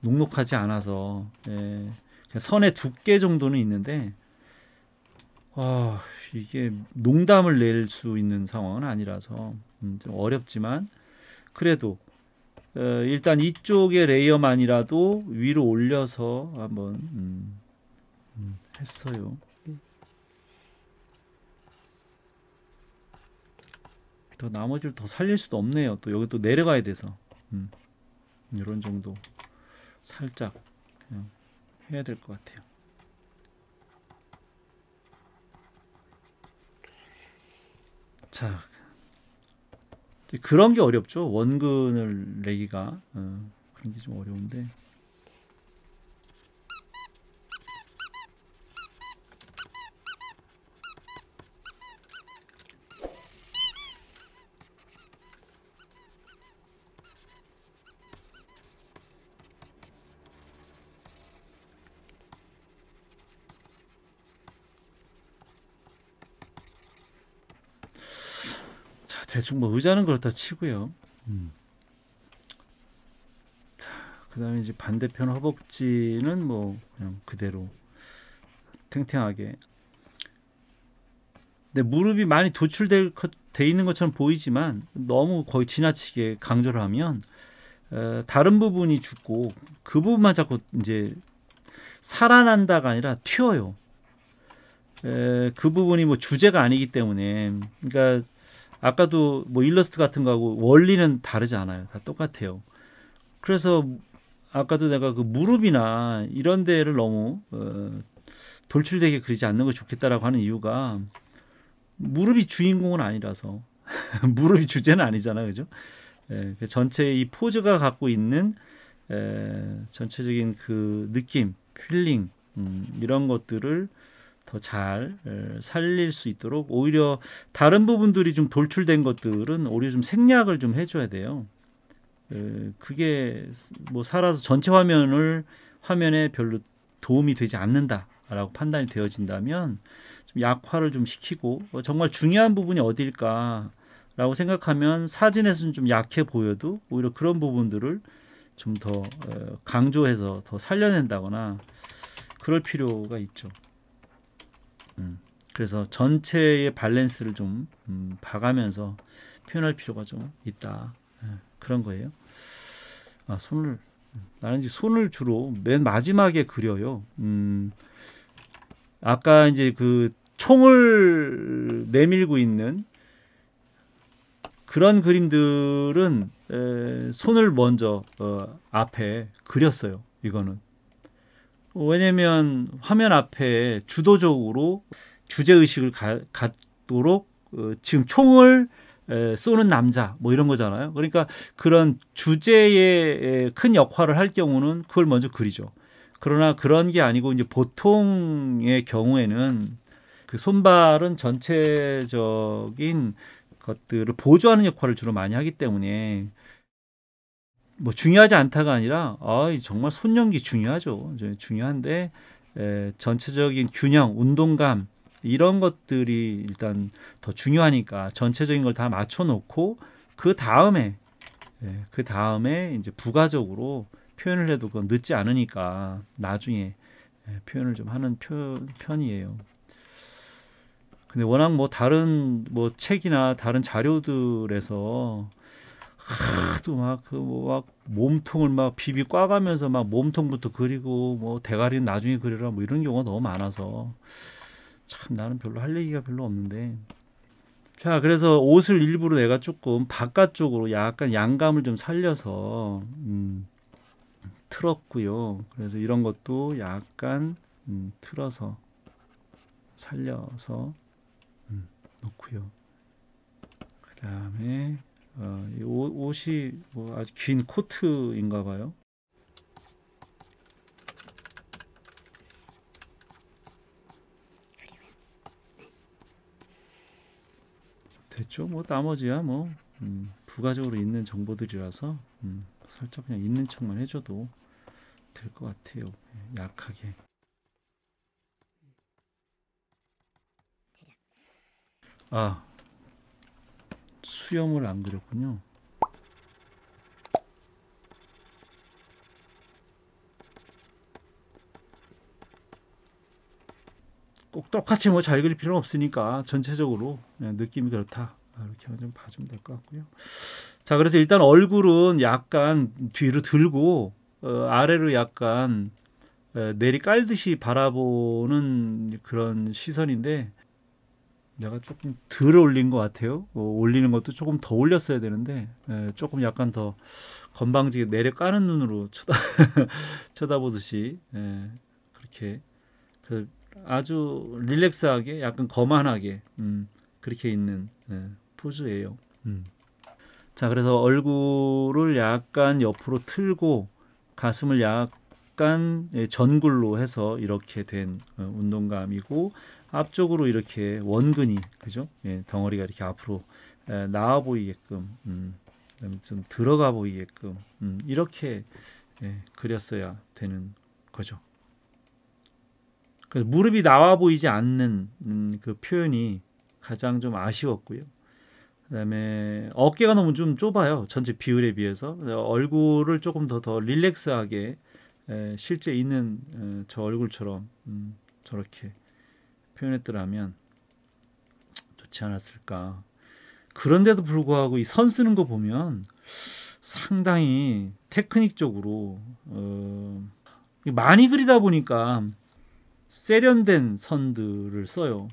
녹록하지 않아서 예, 선의 두께 정도는 있는데 아, 이게 농담을 낼 수 있는 상황은 아니라서 음, 좀 어렵지만 그래도 어, 일단 이쪽의 레이어만이라도 위로 올려서 한번 음, 음, 했어요. 더 나머지를 더 살릴 수도 없네요. 또 여기 또 내려가야 돼서 음, 이런 정도. 살짝 음, 해야 될 것 같아요. 자, 그런 게 어렵죠. 원근을 내기가 어, 그런 게좀 어려운데. 대충 뭐 의자는 그렇다 치고요. 음. 그 다음에 이제 반대편 허벅지는 뭐 그냥 그대로 탱탱하게 근데 무릎이 많이 도출될 돼 있는 것처럼 보이지만 너무 거의 지나치게 강조를 하면 에, 어, 다른 부분이 죽고 그 부분만 자꾸 이제 살아난다가 아니라 튀어요. 에, 그 부분이 뭐 주제가 아니기 때문에 그러니까 아까도 뭐 일러스트 같은 거하고 원리는 다르지 않아요. 다 똑같아요. 그래서 아까도 내가 그 무릎이나 이런 데를 너무 어, 돌출되게 그리지 않는 게 좋겠다라고 하는 이유가 무릎이 주인공은 아니라서 무릎이 주제는 아니잖아요, 그죠? 예, 그 전체 이 포즈가 갖고 있는 에, 전체적인 그 느낌, 필링 음, 이런 것들을 더잘 살릴 수 있도록 오히려 다른 부분들이 좀 돌출된 것들은 오히려 좀 생략을 좀 해줘야 돼요. 그게 뭐 살아서 전체 화면을 화면에 별로 도움이 되지 않는다라고 판단이 되어진다면 좀 약화를 좀 시키고 어, 정말 중요한 부분이 어디일까라고 생각하면 사진에서는 좀 약해 보여도 오히려 그런 부분들을 좀더 어, 강조해서 더 살려낸다거나 그럴 필요가 있죠. 음. 그래서 전체의 밸런스를 좀 음, 봐가면서 표현할 필요가 좀 있다. 예, 그런 거예요. 아, 손을 음, 나는 이제 손을 주로 맨 마지막에 그려요. 음, 아까 이제 그 총을 내밀고 있는 그런 그림들은 에, 손을 먼저 어, 앞에 그렸어요. 이거는 왜냐면 화면 앞에 주도적으로 주제 의식을 갖도록 어, 지금 총을 에, 쏘는 남자 뭐 이런 거잖아요. 그러니까 그런 주제에 큰 역할을 할 경우는 그걸 먼저 그리죠. 그러나 그런 게 아니고 이제 보통의 경우에는 그 손발은 전체적인 것들을 보조하는 역할을 주로 많이 하기 때문에 뭐 중요하지 않다가 아니라 아, 정말 손연기 중요하죠. 중요한데 에, 전체적인 균형, 운동감 이런 것들이 일단 더 중요하니까 전체적인 걸 다 맞춰놓고 그 다음에 그 다음에 이제 부가적으로 표현을 해도 그건 늦지 않으니까 나중에 예, 표현을 좀 하는 표, 편이에요. 근데 워낙 뭐 다른 뭐 책이나 다른 자료들에서 하도 막그 뭐막 그 뭐 몸통을 막 비비 꽈가면서 막 몸통부터 그리고 뭐 대가리는 나중에 그리라 뭐 이런 경우가 너무 많아서 참 나는 별로 할 얘기가 별로 없는데 자 그래서 옷을 일부러 내가 조금 바깥쪽으로 약간 양감을 좀 살려서 음, 틀었고요 그래서 이런 것도 약간 음, 틀어서 살려서 음, 놓고요 그 다음에 어, 이 옷이 뭐 아주 긴 코트인가 봐요. 됐죠. 뭐 나머지야 뭐 음, 부가적으로 있는 정보들이라서 음, 살짝 그냥 있는 척만 해줘도 될 것 같아요. 약하게. 아 수염을 안 그렸군요. 꼭 똑같이 뭐잘 그릴 필요는 없으니까 전체적으로 예, 느낌이 그렇다. 아, 이렇게 좀 봐주면 될 것 같고요. 자, 그래서 일단 얼굴은 약간 뒤로 들고 어, 아래로 약간 내리 깔듯이 바라보는 그런 시선인데 내가 조금 덜 올린 것 같아요. 뭐 올리는 것도 조금 더 올렸어야 되는데 예, 조금 약간 더 건방지게 내려 까는 눈으로 쳐다 쳐다보듯이 예, 그렇게 그 아주 릴렉스하게 약간 거만하게 음, 그렇게 있는 예, 포즈예요. 음. 자 그래서 얼굴을 약간 옆으로 틀고 가슴을 약간 예, 전굴로 해서 이렇게 된 어, 운동감이고 앞쪽으로 이렇게 원근이 그죠? 예, 덩어리가 이렇게 앞으로 에, 나와 보이게끔 음, 좀 들어가 보이게끔 음, 이렇게 예, 그렸어야 되는 거죠. 그래서 무릎이 나와 보이지 않는 음, 그 표현이 가장 좀 아쉬웠고요. 그다음에 어깨가 너무 좀 좁아요. 전체 비율에 비해서 얼굴을 조금 더더 릴렉스하게 에, 실제 있는 에, 어, 저 얼굴처럼 음, 저렇게 표현했더라면 좋지 않았을까. 그런데도 불구하고 이 선 쓰는 거 보면 상당히 테크닉적으로 어, 많이 그리다 보니까 세련된 선들을 써요.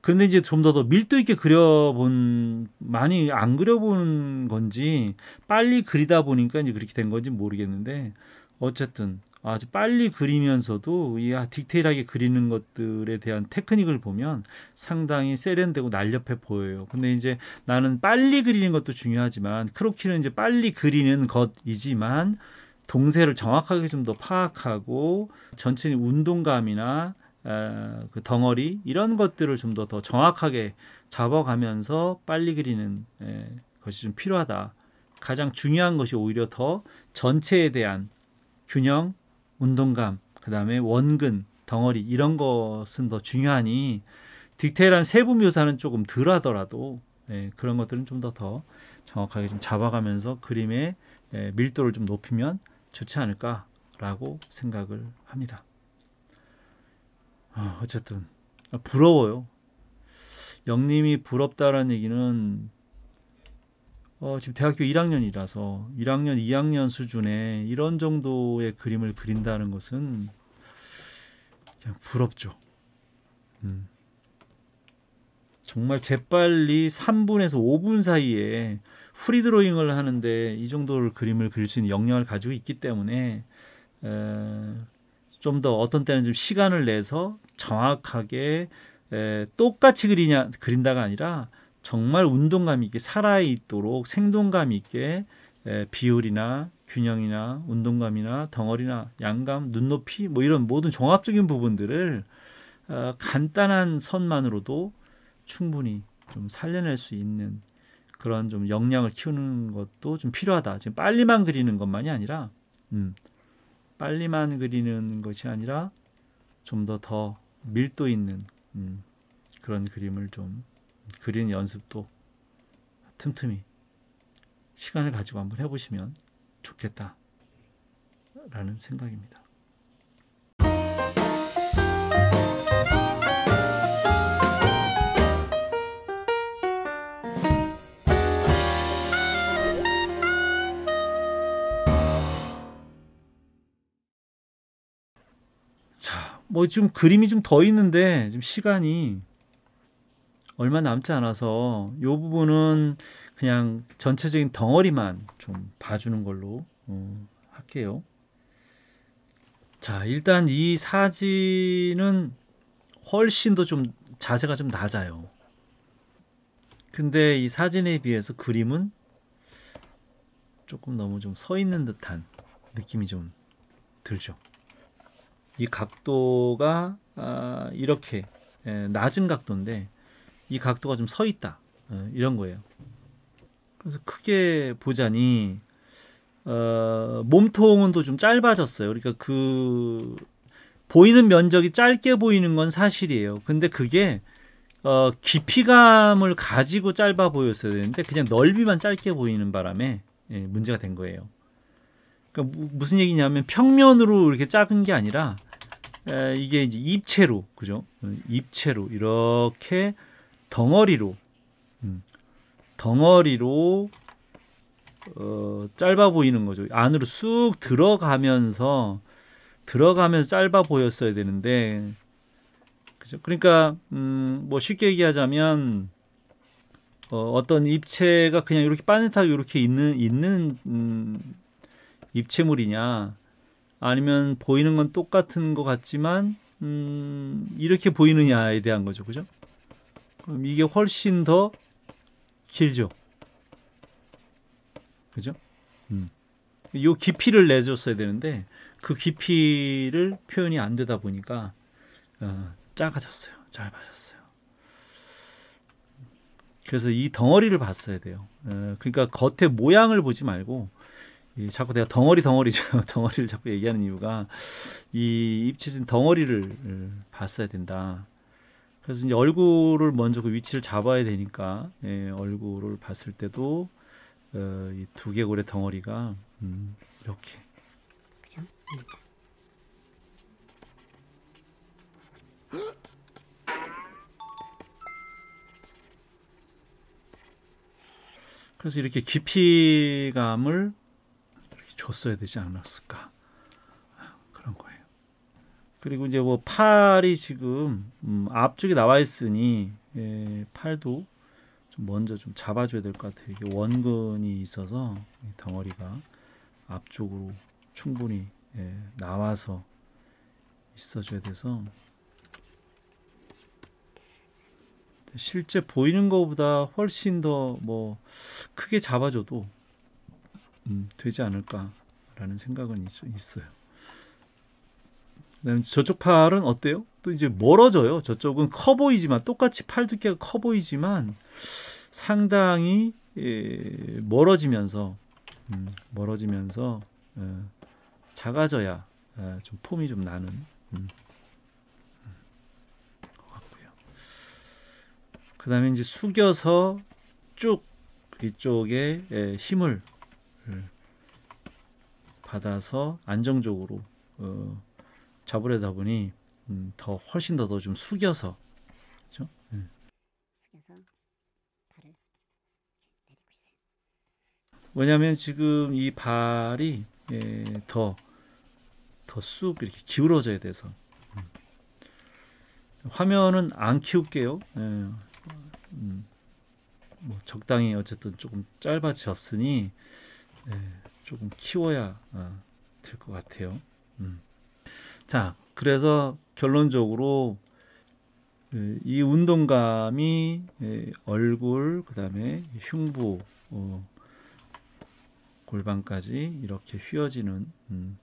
그런데 이제 좀 더 더 밀도 있게 그려본 많이 안 그려본 건지 빨리 그리다 보니까 이제 그렇게 된 건지 모르겠는데 어쨌든 아주 빨리 그리면서도 이 아, 디테일하게 그리는 것들에 대한 테크닉을 보면 상당히 세련되고 날렵해 보여요. 근데 이제 나는 빨리 그리는 것도 중요하지만 크로키는 이제 빨리 그리는 것이지만 동세를 정확하게 좀 더 파악하고 전체 운동감이나 아, 그 덩어리 이런 것들을 좀 더더 더 정확하게 잡아가면서 빨리 그리는 예, 것이 좀 필요하다. 가장 중요한 것이 오히려 더 전체에 대한 균형 운동감, 그다음에 원근, 덩어리 이런 것은 더 중요하니 디테일한 세부 묘사는 조금 덜하더라도 예, 그런 것들은 좀 더더 더 정확하게 좀 잡아가면서 그림의 예, 밀도를 좀 높이면 좋지 않을까라고 생각을 합니다. 아, 어쨌든 아, 부러워요. 영님이 부럽다라는 얘기는 어, 지금 대학교 1학년이라서 1학년, 2학년 수준의 이런 정도의 그림을 그린다는 것은 그냥 부럽죠. 음. 정말 재빨리 3분에서 5분 사이에 프리드로잉을 하는데 이 정도를 그림을 그릴 수 있는 역량을 가지고 있기 때문에 좀 더 어떤 때는 좀 시간을 내서 정확하게 에, 똑같이 그리냐 그린다가 아니라 정말 운동감 있게 살아있도록 생동감 있게 비율이나 균형이나 운동감이나 덩어리나 양감, 눈높이 뭐 이런 모든 종합적인 부분들을 어, 간단한 선만으로도 충분히 좀 살려낼 수 있는 그런 좀 역량을 키우는 것도 좀 필요하다. 지금 빨리만 그리는 것만이 아니라 음, 빨리만 그리는 것이 아니라 좀 더더 더 밀도 있는 음, 그런 그림을 좀 그린 연습도 틈틈이 시간을 가지고 한번 해보시면 좋겠다 라는 생각입니다. 자, 뭐 좀 그림이 좀 더 있는데 지금 시간이 얼마 남지 않아서 이 부분은 그냥 전체적인 덩어리만 좀 봐주는 걸로 어, 할게요. 자, 일단 이 사진은 훨씬 더 좀 자세가 좀 낮아요. 근데 이 사진에 비해서 그림은 조금 너무 좀 서 있는 듯한 느낌이 좀 들죠. 이 각도가 아, 이렇게 에, 예, 낮은 각도인데 이 각도가 좀 서 있다 어, 이런 거예요. 그래서 크게 보자니 어, 몸통은 또좀 짧아졌어요. 그러니까 그 보이는 면적이 짧게 보이는 건 사실이에요. 근데 그게 어, 깊이감을 가지고 짧아 보였어야 되는데 그냥 넓이만 짧게 보이는 바람에 예, 문제가 된 거예요. 그러니까 무슨 얘기냐면 평면으로 이렇게 작은 게 아니라 에, 이게 이제 입체로 그죠? 어, 입체로 이렇게 덩어리로 음. 덩어리로 어, 짧아 보이는 거죠. 안으로 쑥 들어가면서 들어가면서 짧아 보였어야 되는데 그죠? 그러니까 음, 뭐 쉽게 얘기하자면 어, 어떤 입체가 그냥 이렇게 빠듯하게 이렇게 있는 있는 음, 입체물이냐 아니면 보이는 건 똑같은 것 같지만 음, 이렇게 보이느냐에 대한 거죠, 그죠? 그럼 음, 이게 훨씬 더 길죠. 그죠? 음. 요 깊이를 내줬어야 되는데 그 깊이를 표현이 안 되다 보니까 어, 작아졌어요. 짧아졌어요. 그래서 이 덩어리를 봤어야 돼요. 어, 그러니까 겉에 모양을 보지 말고 이, 자꾸 내가 덩어리 덩어리죠. 덩어리를 자꾸 얘기하는 이유가 이 입체진 덩어리를 어, 봤어야 된다. 그래서 이제 얼굴을 먼저 그 위치를 잡아야 되니까 예, 얼굴을 봤을 때도 어, 이 두개골의 덩어리가 음, 이렇게 그죠? 그래서 이렇게 깊이감을 이렇게 줬어야 되지 않았을까 그리고 이제 뭐 팔이 지금 음, 앞쪽에 나와 있으니 예, 팔도 좀 먼저 좀 잡아줘야 될 것 같아요. 이게 원근이 있어서 덩어리가 앞쪽으로 충분히 예, 나와서 있어줘야 돼서 실제 보이는 것보다 훨씬 더 뭐 크게 잡아줘도 음, 되지 않을까라는 생각은 있, 있어요. 음, 저쪽 팔은 어때요? 또 이제 멀어져요. 저쪽은 커 보이지만 똑같이 팔 두께가 커 보이지만 상당히 예, 멀어지면서 음, 멀어지면서 예, 작아져야 예, 좀 폼이 좀 나는 음, 음 같고요. 그다음에 이제 숙여서 쭉 이쪽에 예, 힘을 예, 받아서 안정적으로 어, 잡으려다 보니 음, 더 훨씬 더좀 숙여서 그죠? 예. 숙여서 발을 내리고 있어요. 왜냐하면 지금 이 발이 예, 더더쑥 이렇게 기울어져야 돼서 음. 화면은 안 키울게요. 예, 음, 뭐 적당히 어쨌든 조금 짧아졌으니 예, 조금 키워야 아, 될것 같아요. 음. 자, 그래서 결론적으로 이 운동감이 얼굴 그다음에 흉부 어, 골반까지 이렇게 휘어지는 음,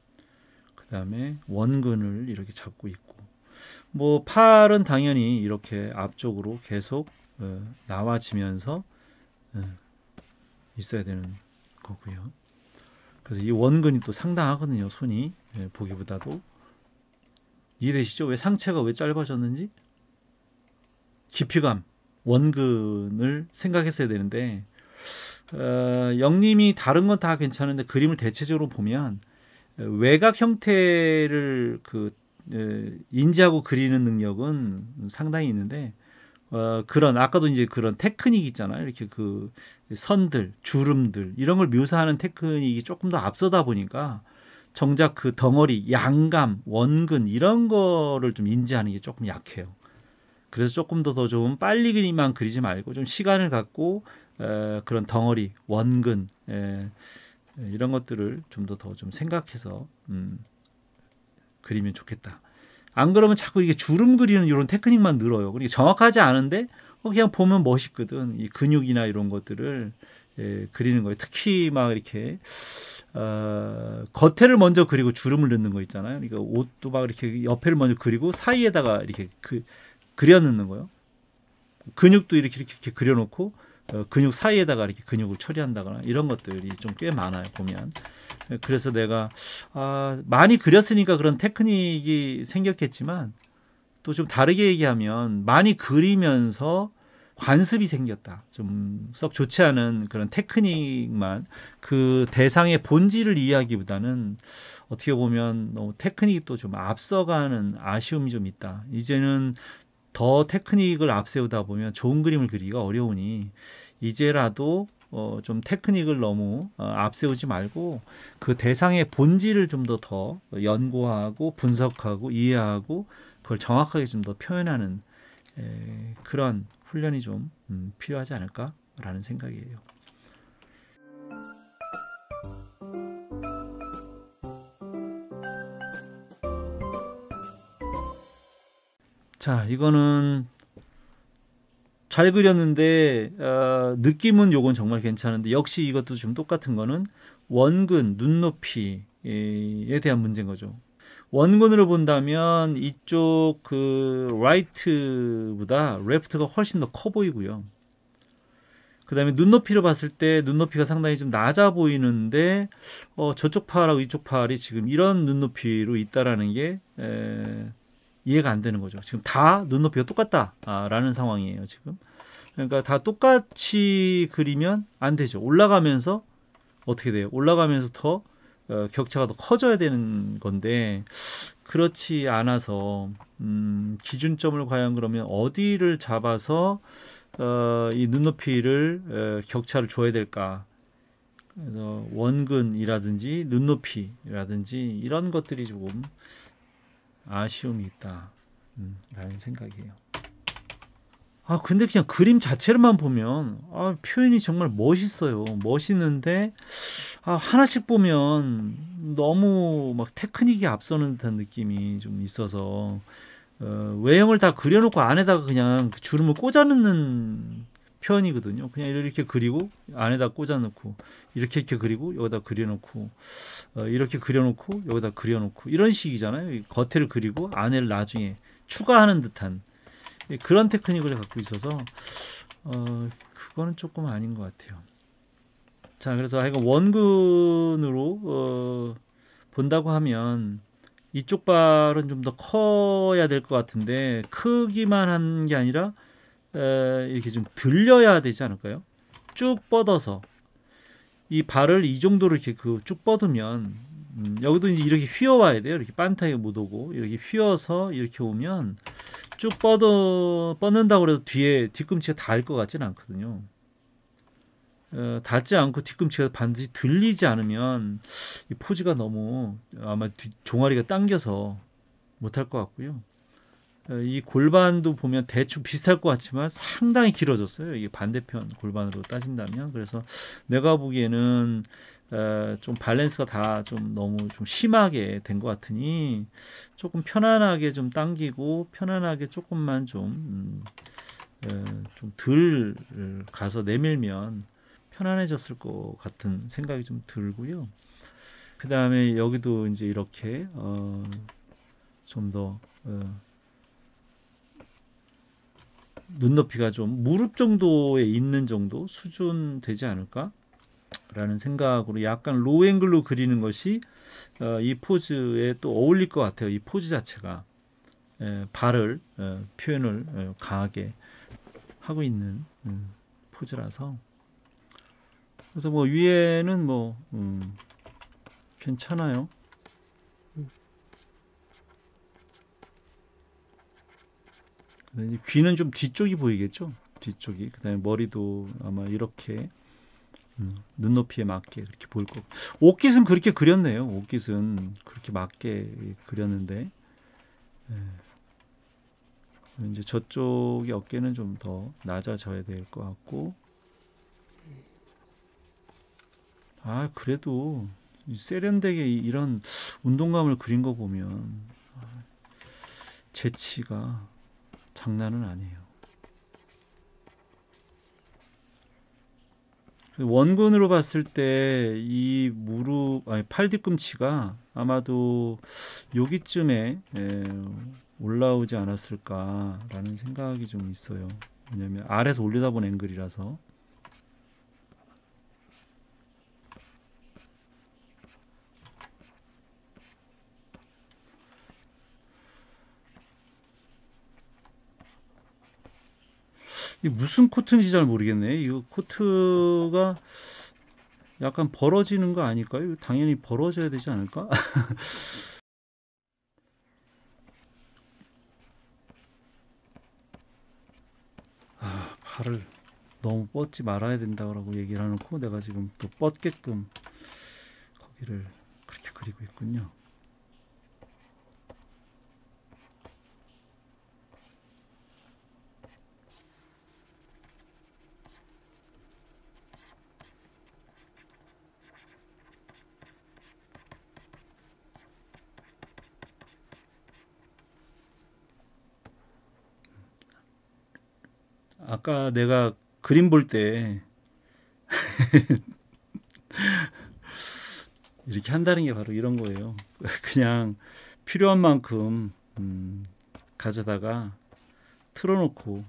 그다음에 원근을 이렇게 잡고 있고 뭐 팔은 당연히 이렇게 앞쪽으로 계속 어, 나와지면서 어, 있어야 되는 거고요. 그래서 이 원근이 또 상당하거든요. 손이 예, 보기보다도 이해되시죠? 왜 상체가 왜 짧아졌는지? 깊이감, 원근을 생각했어야 되는데 어, 영님이 다른 건 다 괜찮은데 그림을 대체적으로 보면 외곽 형태를 그 인지하고 그리는 능력은 상당히 있는데 어, 그런 아까도 이제 그런 테크닉 있잖아요. 이렇게 그 선들, 주름들 이런 걸 묘사하는 테크닉이 조금 더 앞서다 보니까 정작 그 덩어리, 양감, 원근 이런 거를 좀 인지하는 게 조금 약해요. 그래서 조금 더 더 좀 빨리 그리만 그리지 말고 좀 시간을 갖고 에, 그런 덩어리, 원근 에, 이런 것들을 좀 더 더 좀 생각해서 음, 그리면 좋겠다. 안 그러면 자꾸 이게 주름 그리는 이런 테크닉만 늘어요. 그러니까 정확하지 않은데 어, 그냥 보면 멋있거든. 이 근육이나 이런 것들을 예, 그리는 거예요. 특히 막 이렇게 어, 겉에를 먼저 그리고 주름을 넣는 거 있잖아요. 그러니까 옷도 막 이렇게 옆에를 먼저 그리고 사이에다가 이렇게 그, 그려 넣는 거예요. 근육도 이렇게 이렇게, 이렇게 그려 놓고 어, 근육 사이에다가 이렇게 근육을 처리한다거나 이런 것들이 좀 꽤 많아요. 보면. 그래서 내가 아, 많이 그렸으니까 그런 테크닉이 생겼겠지만 또 좀 다르게 얘기하면 많이 그리면서 관습이 생겼다. 좀 썩 좋지 않은 그런 테크닉만 그 대상의 본질을 이해하기보다는 어떻게 보면 너무 테크닉이 좀 앞서가는 아쉬움이 좀 있다. 이제는 더 테크닉을 앞세우다 보면 좋은 그림을 그리기가 어려우니 이제라도 어, 좀 테크닉을 너무 어, 앞세우지 말고 그 대상의 본질을 좀 더 더 연구하고 분석하고 이해하고 그걸 정확하게 좀 더 표현하는 에, 그런 훈련이 좀 음, 필요하지 않을까라는 생각이에요. 자, 이거는 잘 그렸는데 어, 느낌은 요건 정말 괜찮은데 역시 이것도 좀 똑같은 거는 원근 눈높이에 대한 문제인 거죠. 원근으로 본다면 이쪽 그 라이트보다 레프트가 훨씬 더 커 보이고요. 그 다음에 눈높이로 봤을 때 눈높이가 상당히 좀 낮아 보이는데 어, 저쪽 팔하고 이쪽 팔이 지금 이런 눈높이로 있다라는 게 에, 이해가 안 되는 거죠. 지금 다 눈높이가 똑같다라는 상황이에요. 지금 그러니까 다 똑같이 그리면 안 되죠. 올라가면서 어떻게 돼요? 올라가면서 더 어, 격차가 더 커져야 되는 건데 그렇지 않아서 음, 기준점을 과연 그러면 어디를 잡아서 어, 이 눈높이를 어, 격차를 줘야 될까? 그래서 원근이라든지 눈높이라든지 이런 것들이 조금 아쉬움이 있다라는 음, 생각이에요. 아 근데 그냥 그림 자체를만 보면 아 표현이 정말 멋있어요 멋있는데 아 하나씩 보면 너무 막 테크닉이 앞서는 듯한 느낌이 좀 있어서 어, 외형을 다 그려놓고 안에다가 그냥 그 주름을 꽂아넣는 표현이거든요 그냥 이렇게 그리고 안에다 꽂아놓고 이렇게 이렇게 그리고 여기다 그려놓고 어, 이렇게 그려놓고 여기다 그려놓고 이런 식이잖아요 겉에를 그리고 안에를 나중에 추가하는 듯한 예, 그런 테크닉을 갖고 있어서 어, 그거는 조금 아닌 것 같아요. 자, 그래서 하여간 원근으로 어, 본다고 하면 이쪽 발은 좀 더 커야 될 것 같은데 크기만 한 게 아니라 에, 이렇게 좀 들려야 되지 않을까요? 쭉 뻗어서 이 발을 이 정도로 이렇게 그쭉 뻗으면 음, 여기도 이제 이렇게 휘어와야 돼요. 이렇게 반타이못 오고 이렇게 휘어서 이렇게 오면 쭉 뻗어 뻗는다고 해도 뒤에 뒤꿈치가 닿을 것 같지는 않거든요. 어, 닿지 않고 뒤꿈치가 반드시 들리지 않으면 이 포즈가 너무 아마 뒤, 종아리가 당겨서 못할 것 같고요. 어, 이 골반도 보면 대충 비슷할 것 같지만 상당히 길어졌어요. 이게 반대편 골반으로 따진다면 그래서 내가 보기에는 좀 밸런스가 다 좀 너무 좀 심하게 된 것 같으니 조금 편안하게 좀 당기고 편안하게 조금만 좀 음, 좀덜 가서 내밀면 편안해졌을 것 같은 생각이 좀 들고요. 그 다음에 여기도 이제 이렇게 어, 좀더 어, 눈높이가 좀 무릎 정도에 있는 정도 수준 되지 않을까? 라는 생각으로 약간 로앵글로 그리는 것이 어, 이 포즈에 또 어울릴 것 같아요. 이 포즈 자체가 에, 예, 발을 에, 어, 표현을 에, 어, 강하게 하고 있는 음, 포즈라서 그래서 뭐 위에는 뭐 음, 괜찮아요. 귀는 좀 뒤쪽이 보이겠죠? 뒤쪽이 그다음에 머리도 아마 이렇게 음, 눈높이에 맞게 그렇게 볼 거고 옷깃은 그렇게 그렸네요. 옷깃은 그렇게 맞게 그렸는데 예. 이제 저쪽의 어깨는 좀 더 낮아져야 될 것 같고 아 그래도 세련되게 이런 운동감을 그린 거 보면 아, 재치가 장난은 아니에요. 원근으로 봤을 때 이 무릎 아니 팔 뒤꿈치가 아마도 여기쯤에 예, 올라오지 않았을까라는 생각이 좀 있어요. 왜냐하면 아래서 올리다 본 앵글이라서 이 무슨 코트인지 잘 모르겠네. 이 코트가 약간 벌어지는 거 아닐까요? 당연히 벌어져야 되지 않을까? 아, 발을 너무 뻗지 말아야 된다고 얘기를 하는 코 내가 지금 또 뻗게끔 거기를 그렇게 그리고 있군요. 아까 내가 그림 볼 때 이렇게 한다는 게 바로 이런 거예요. 그냥 필요한 만큼 음, 가져다가 틀어놓고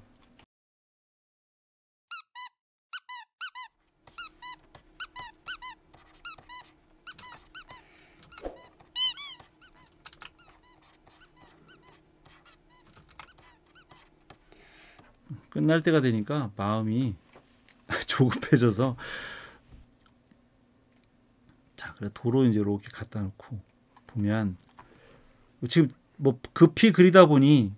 끝날 때가 되니까 마음이 조급해져서 자 그래 도로 이제 이렇게 갖다 놓고 보면 지금 뭐 급히 그리다 보니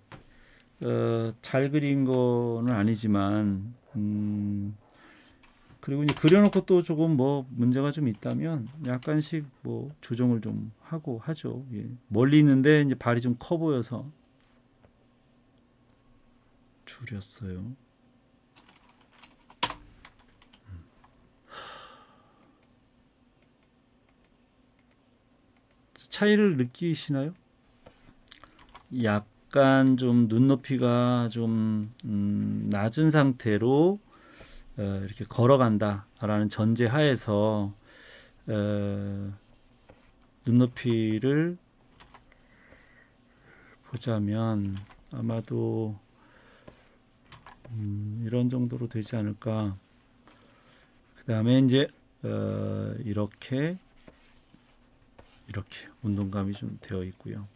어, 잘 그린 거는 아니지만 음, 그리고 이제 그려놓고 또 조금 뭐 문제가 좀 있다면 약간씩 뭐 조정을 좀 하고 하죠. 예. 멀리 있는데 이제 발이 좀 커 보여서 줄였어요. 음. 차이를 느끼시나요? 약간 좀 눈높이가 좀 음, 낮은 상태로 어, 이렇게 걸어간다라는 전제 하에서 어, 눈높이를 보자면 아마도 음, 이런 정도로 되지 않을까. 그 다음에 이제 어, 이렇게 이렇게 운동감이 좀 되어 있고요.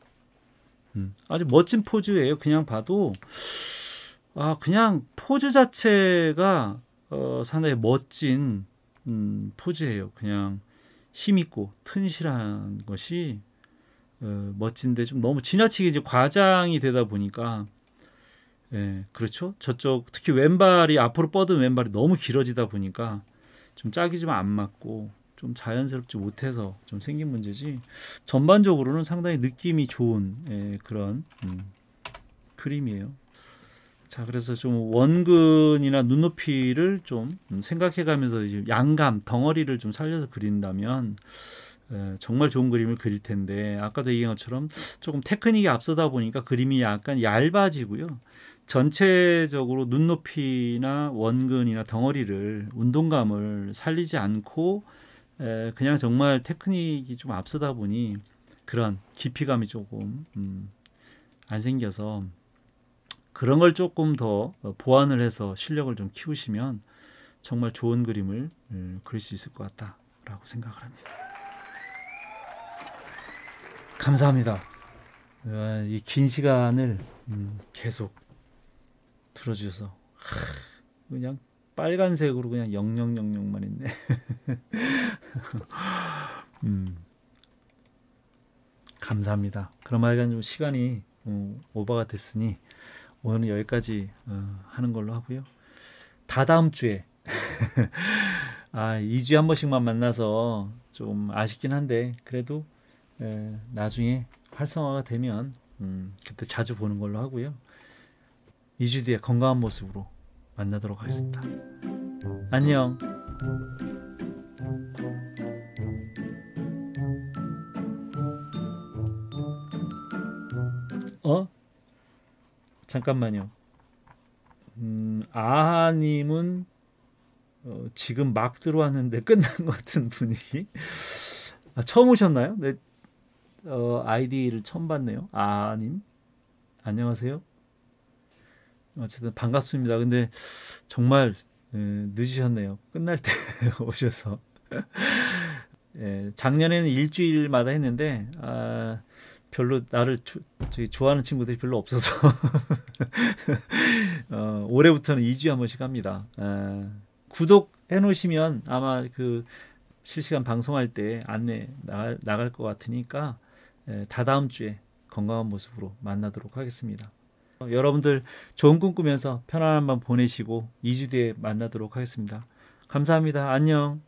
음, 아주 멋진 포즈예요. 그냥 봐도 아 그냥 포즈 자체가 어, 상당히 멋진 음, 포즈예요. 그냥 힘 있고 튼실한 것이 어, 멋진데 좀 너무 지나치게 이제 과장이 되다 보니까 예, 그렇죠. 저쪽 특히 왼발이 앞으로 뻗은 왼발이 너무 길어지다 보니까 좀 짝이 좀 안 맞고 좀 자연스럽지 못해서 좀 생긴 문제지. 전반적으로는 상당히 느낌이 좋은 예, 그런 음, 크림이에요. 자, 그래서 좀 원근이나 눈높이를 좀 생각해가면서 양감, 덩어리를 좀 살려서 그린다면 에, 예, 정말 좋은 그림을 그릴 텐데 아까도 얘기한 것처럼 조금 테크닉이 앞서다 보니까 그림이 약간 얇아지고요. 전체적으로 눈높이나 원근이나 덩어리를 운동감을 살리지 않고 에, 그냥 정말 테크닉이 좀 앞서다 보니 그런 깊이감이 조금 음, 안 생겨서 그런 걸 조금 더 보완을 해서 실력을 좀 키우시면 정말 좋은 그림을 음, 그릴 수 있을 것 같다라고 생각을 합니다. 감사합니다. 아, 이긴 시간을 음, 계속 들어주셔서 하, 그냥 빨간색으로 그냥 영영영영만 있네. 음, 감사합니다. 그럼 하간좀 시간이 어, 오버가 됐으니 오늘은 여기까지 어, 하는 걸로 하고요. 다 다음 주에 아 2주에 한 번씩만 만나서 좀 아쉽긴 한데 그래도 에, 나중에 활성화가 되면 음, 그때 자주 보는 걸로 하고요. 2주 뒤에 건강한 모습으로 만나도록 하겠습니다. 안녕. 어? 잠깐만요. 음, 아하님은 어, 지금 막 들어왔는데 끝난 것 같은 분위기. 아, 처음 오셨나요? 네, 어, 아이디를 처음 봤네요. 아님 안녕하세요. 어쨌든 반갑습니다. 근데 정말 늦으셨네요. 끝날 때 오셔서 예, 작년에는 일주일마다 했는데 아, 별로 나를 조, 저기 좋아하는 친구들이 별로 없어서 어, 올해부터는 2주에 한 번씩 합니다. 아, 구독해 놓으시면 아마 그 실시간 방송할 때 안내 나갈, 나갈 것 같으니까 예, 다다음 주에 건강한 모습으로 만나도록 하겠습니다. 어, 여러분들 좋은 꿈 꾸면서 편안한 밤 보내시고 2주 뒤에 만나도록 하겠습니다. 감사합니다. 안녕.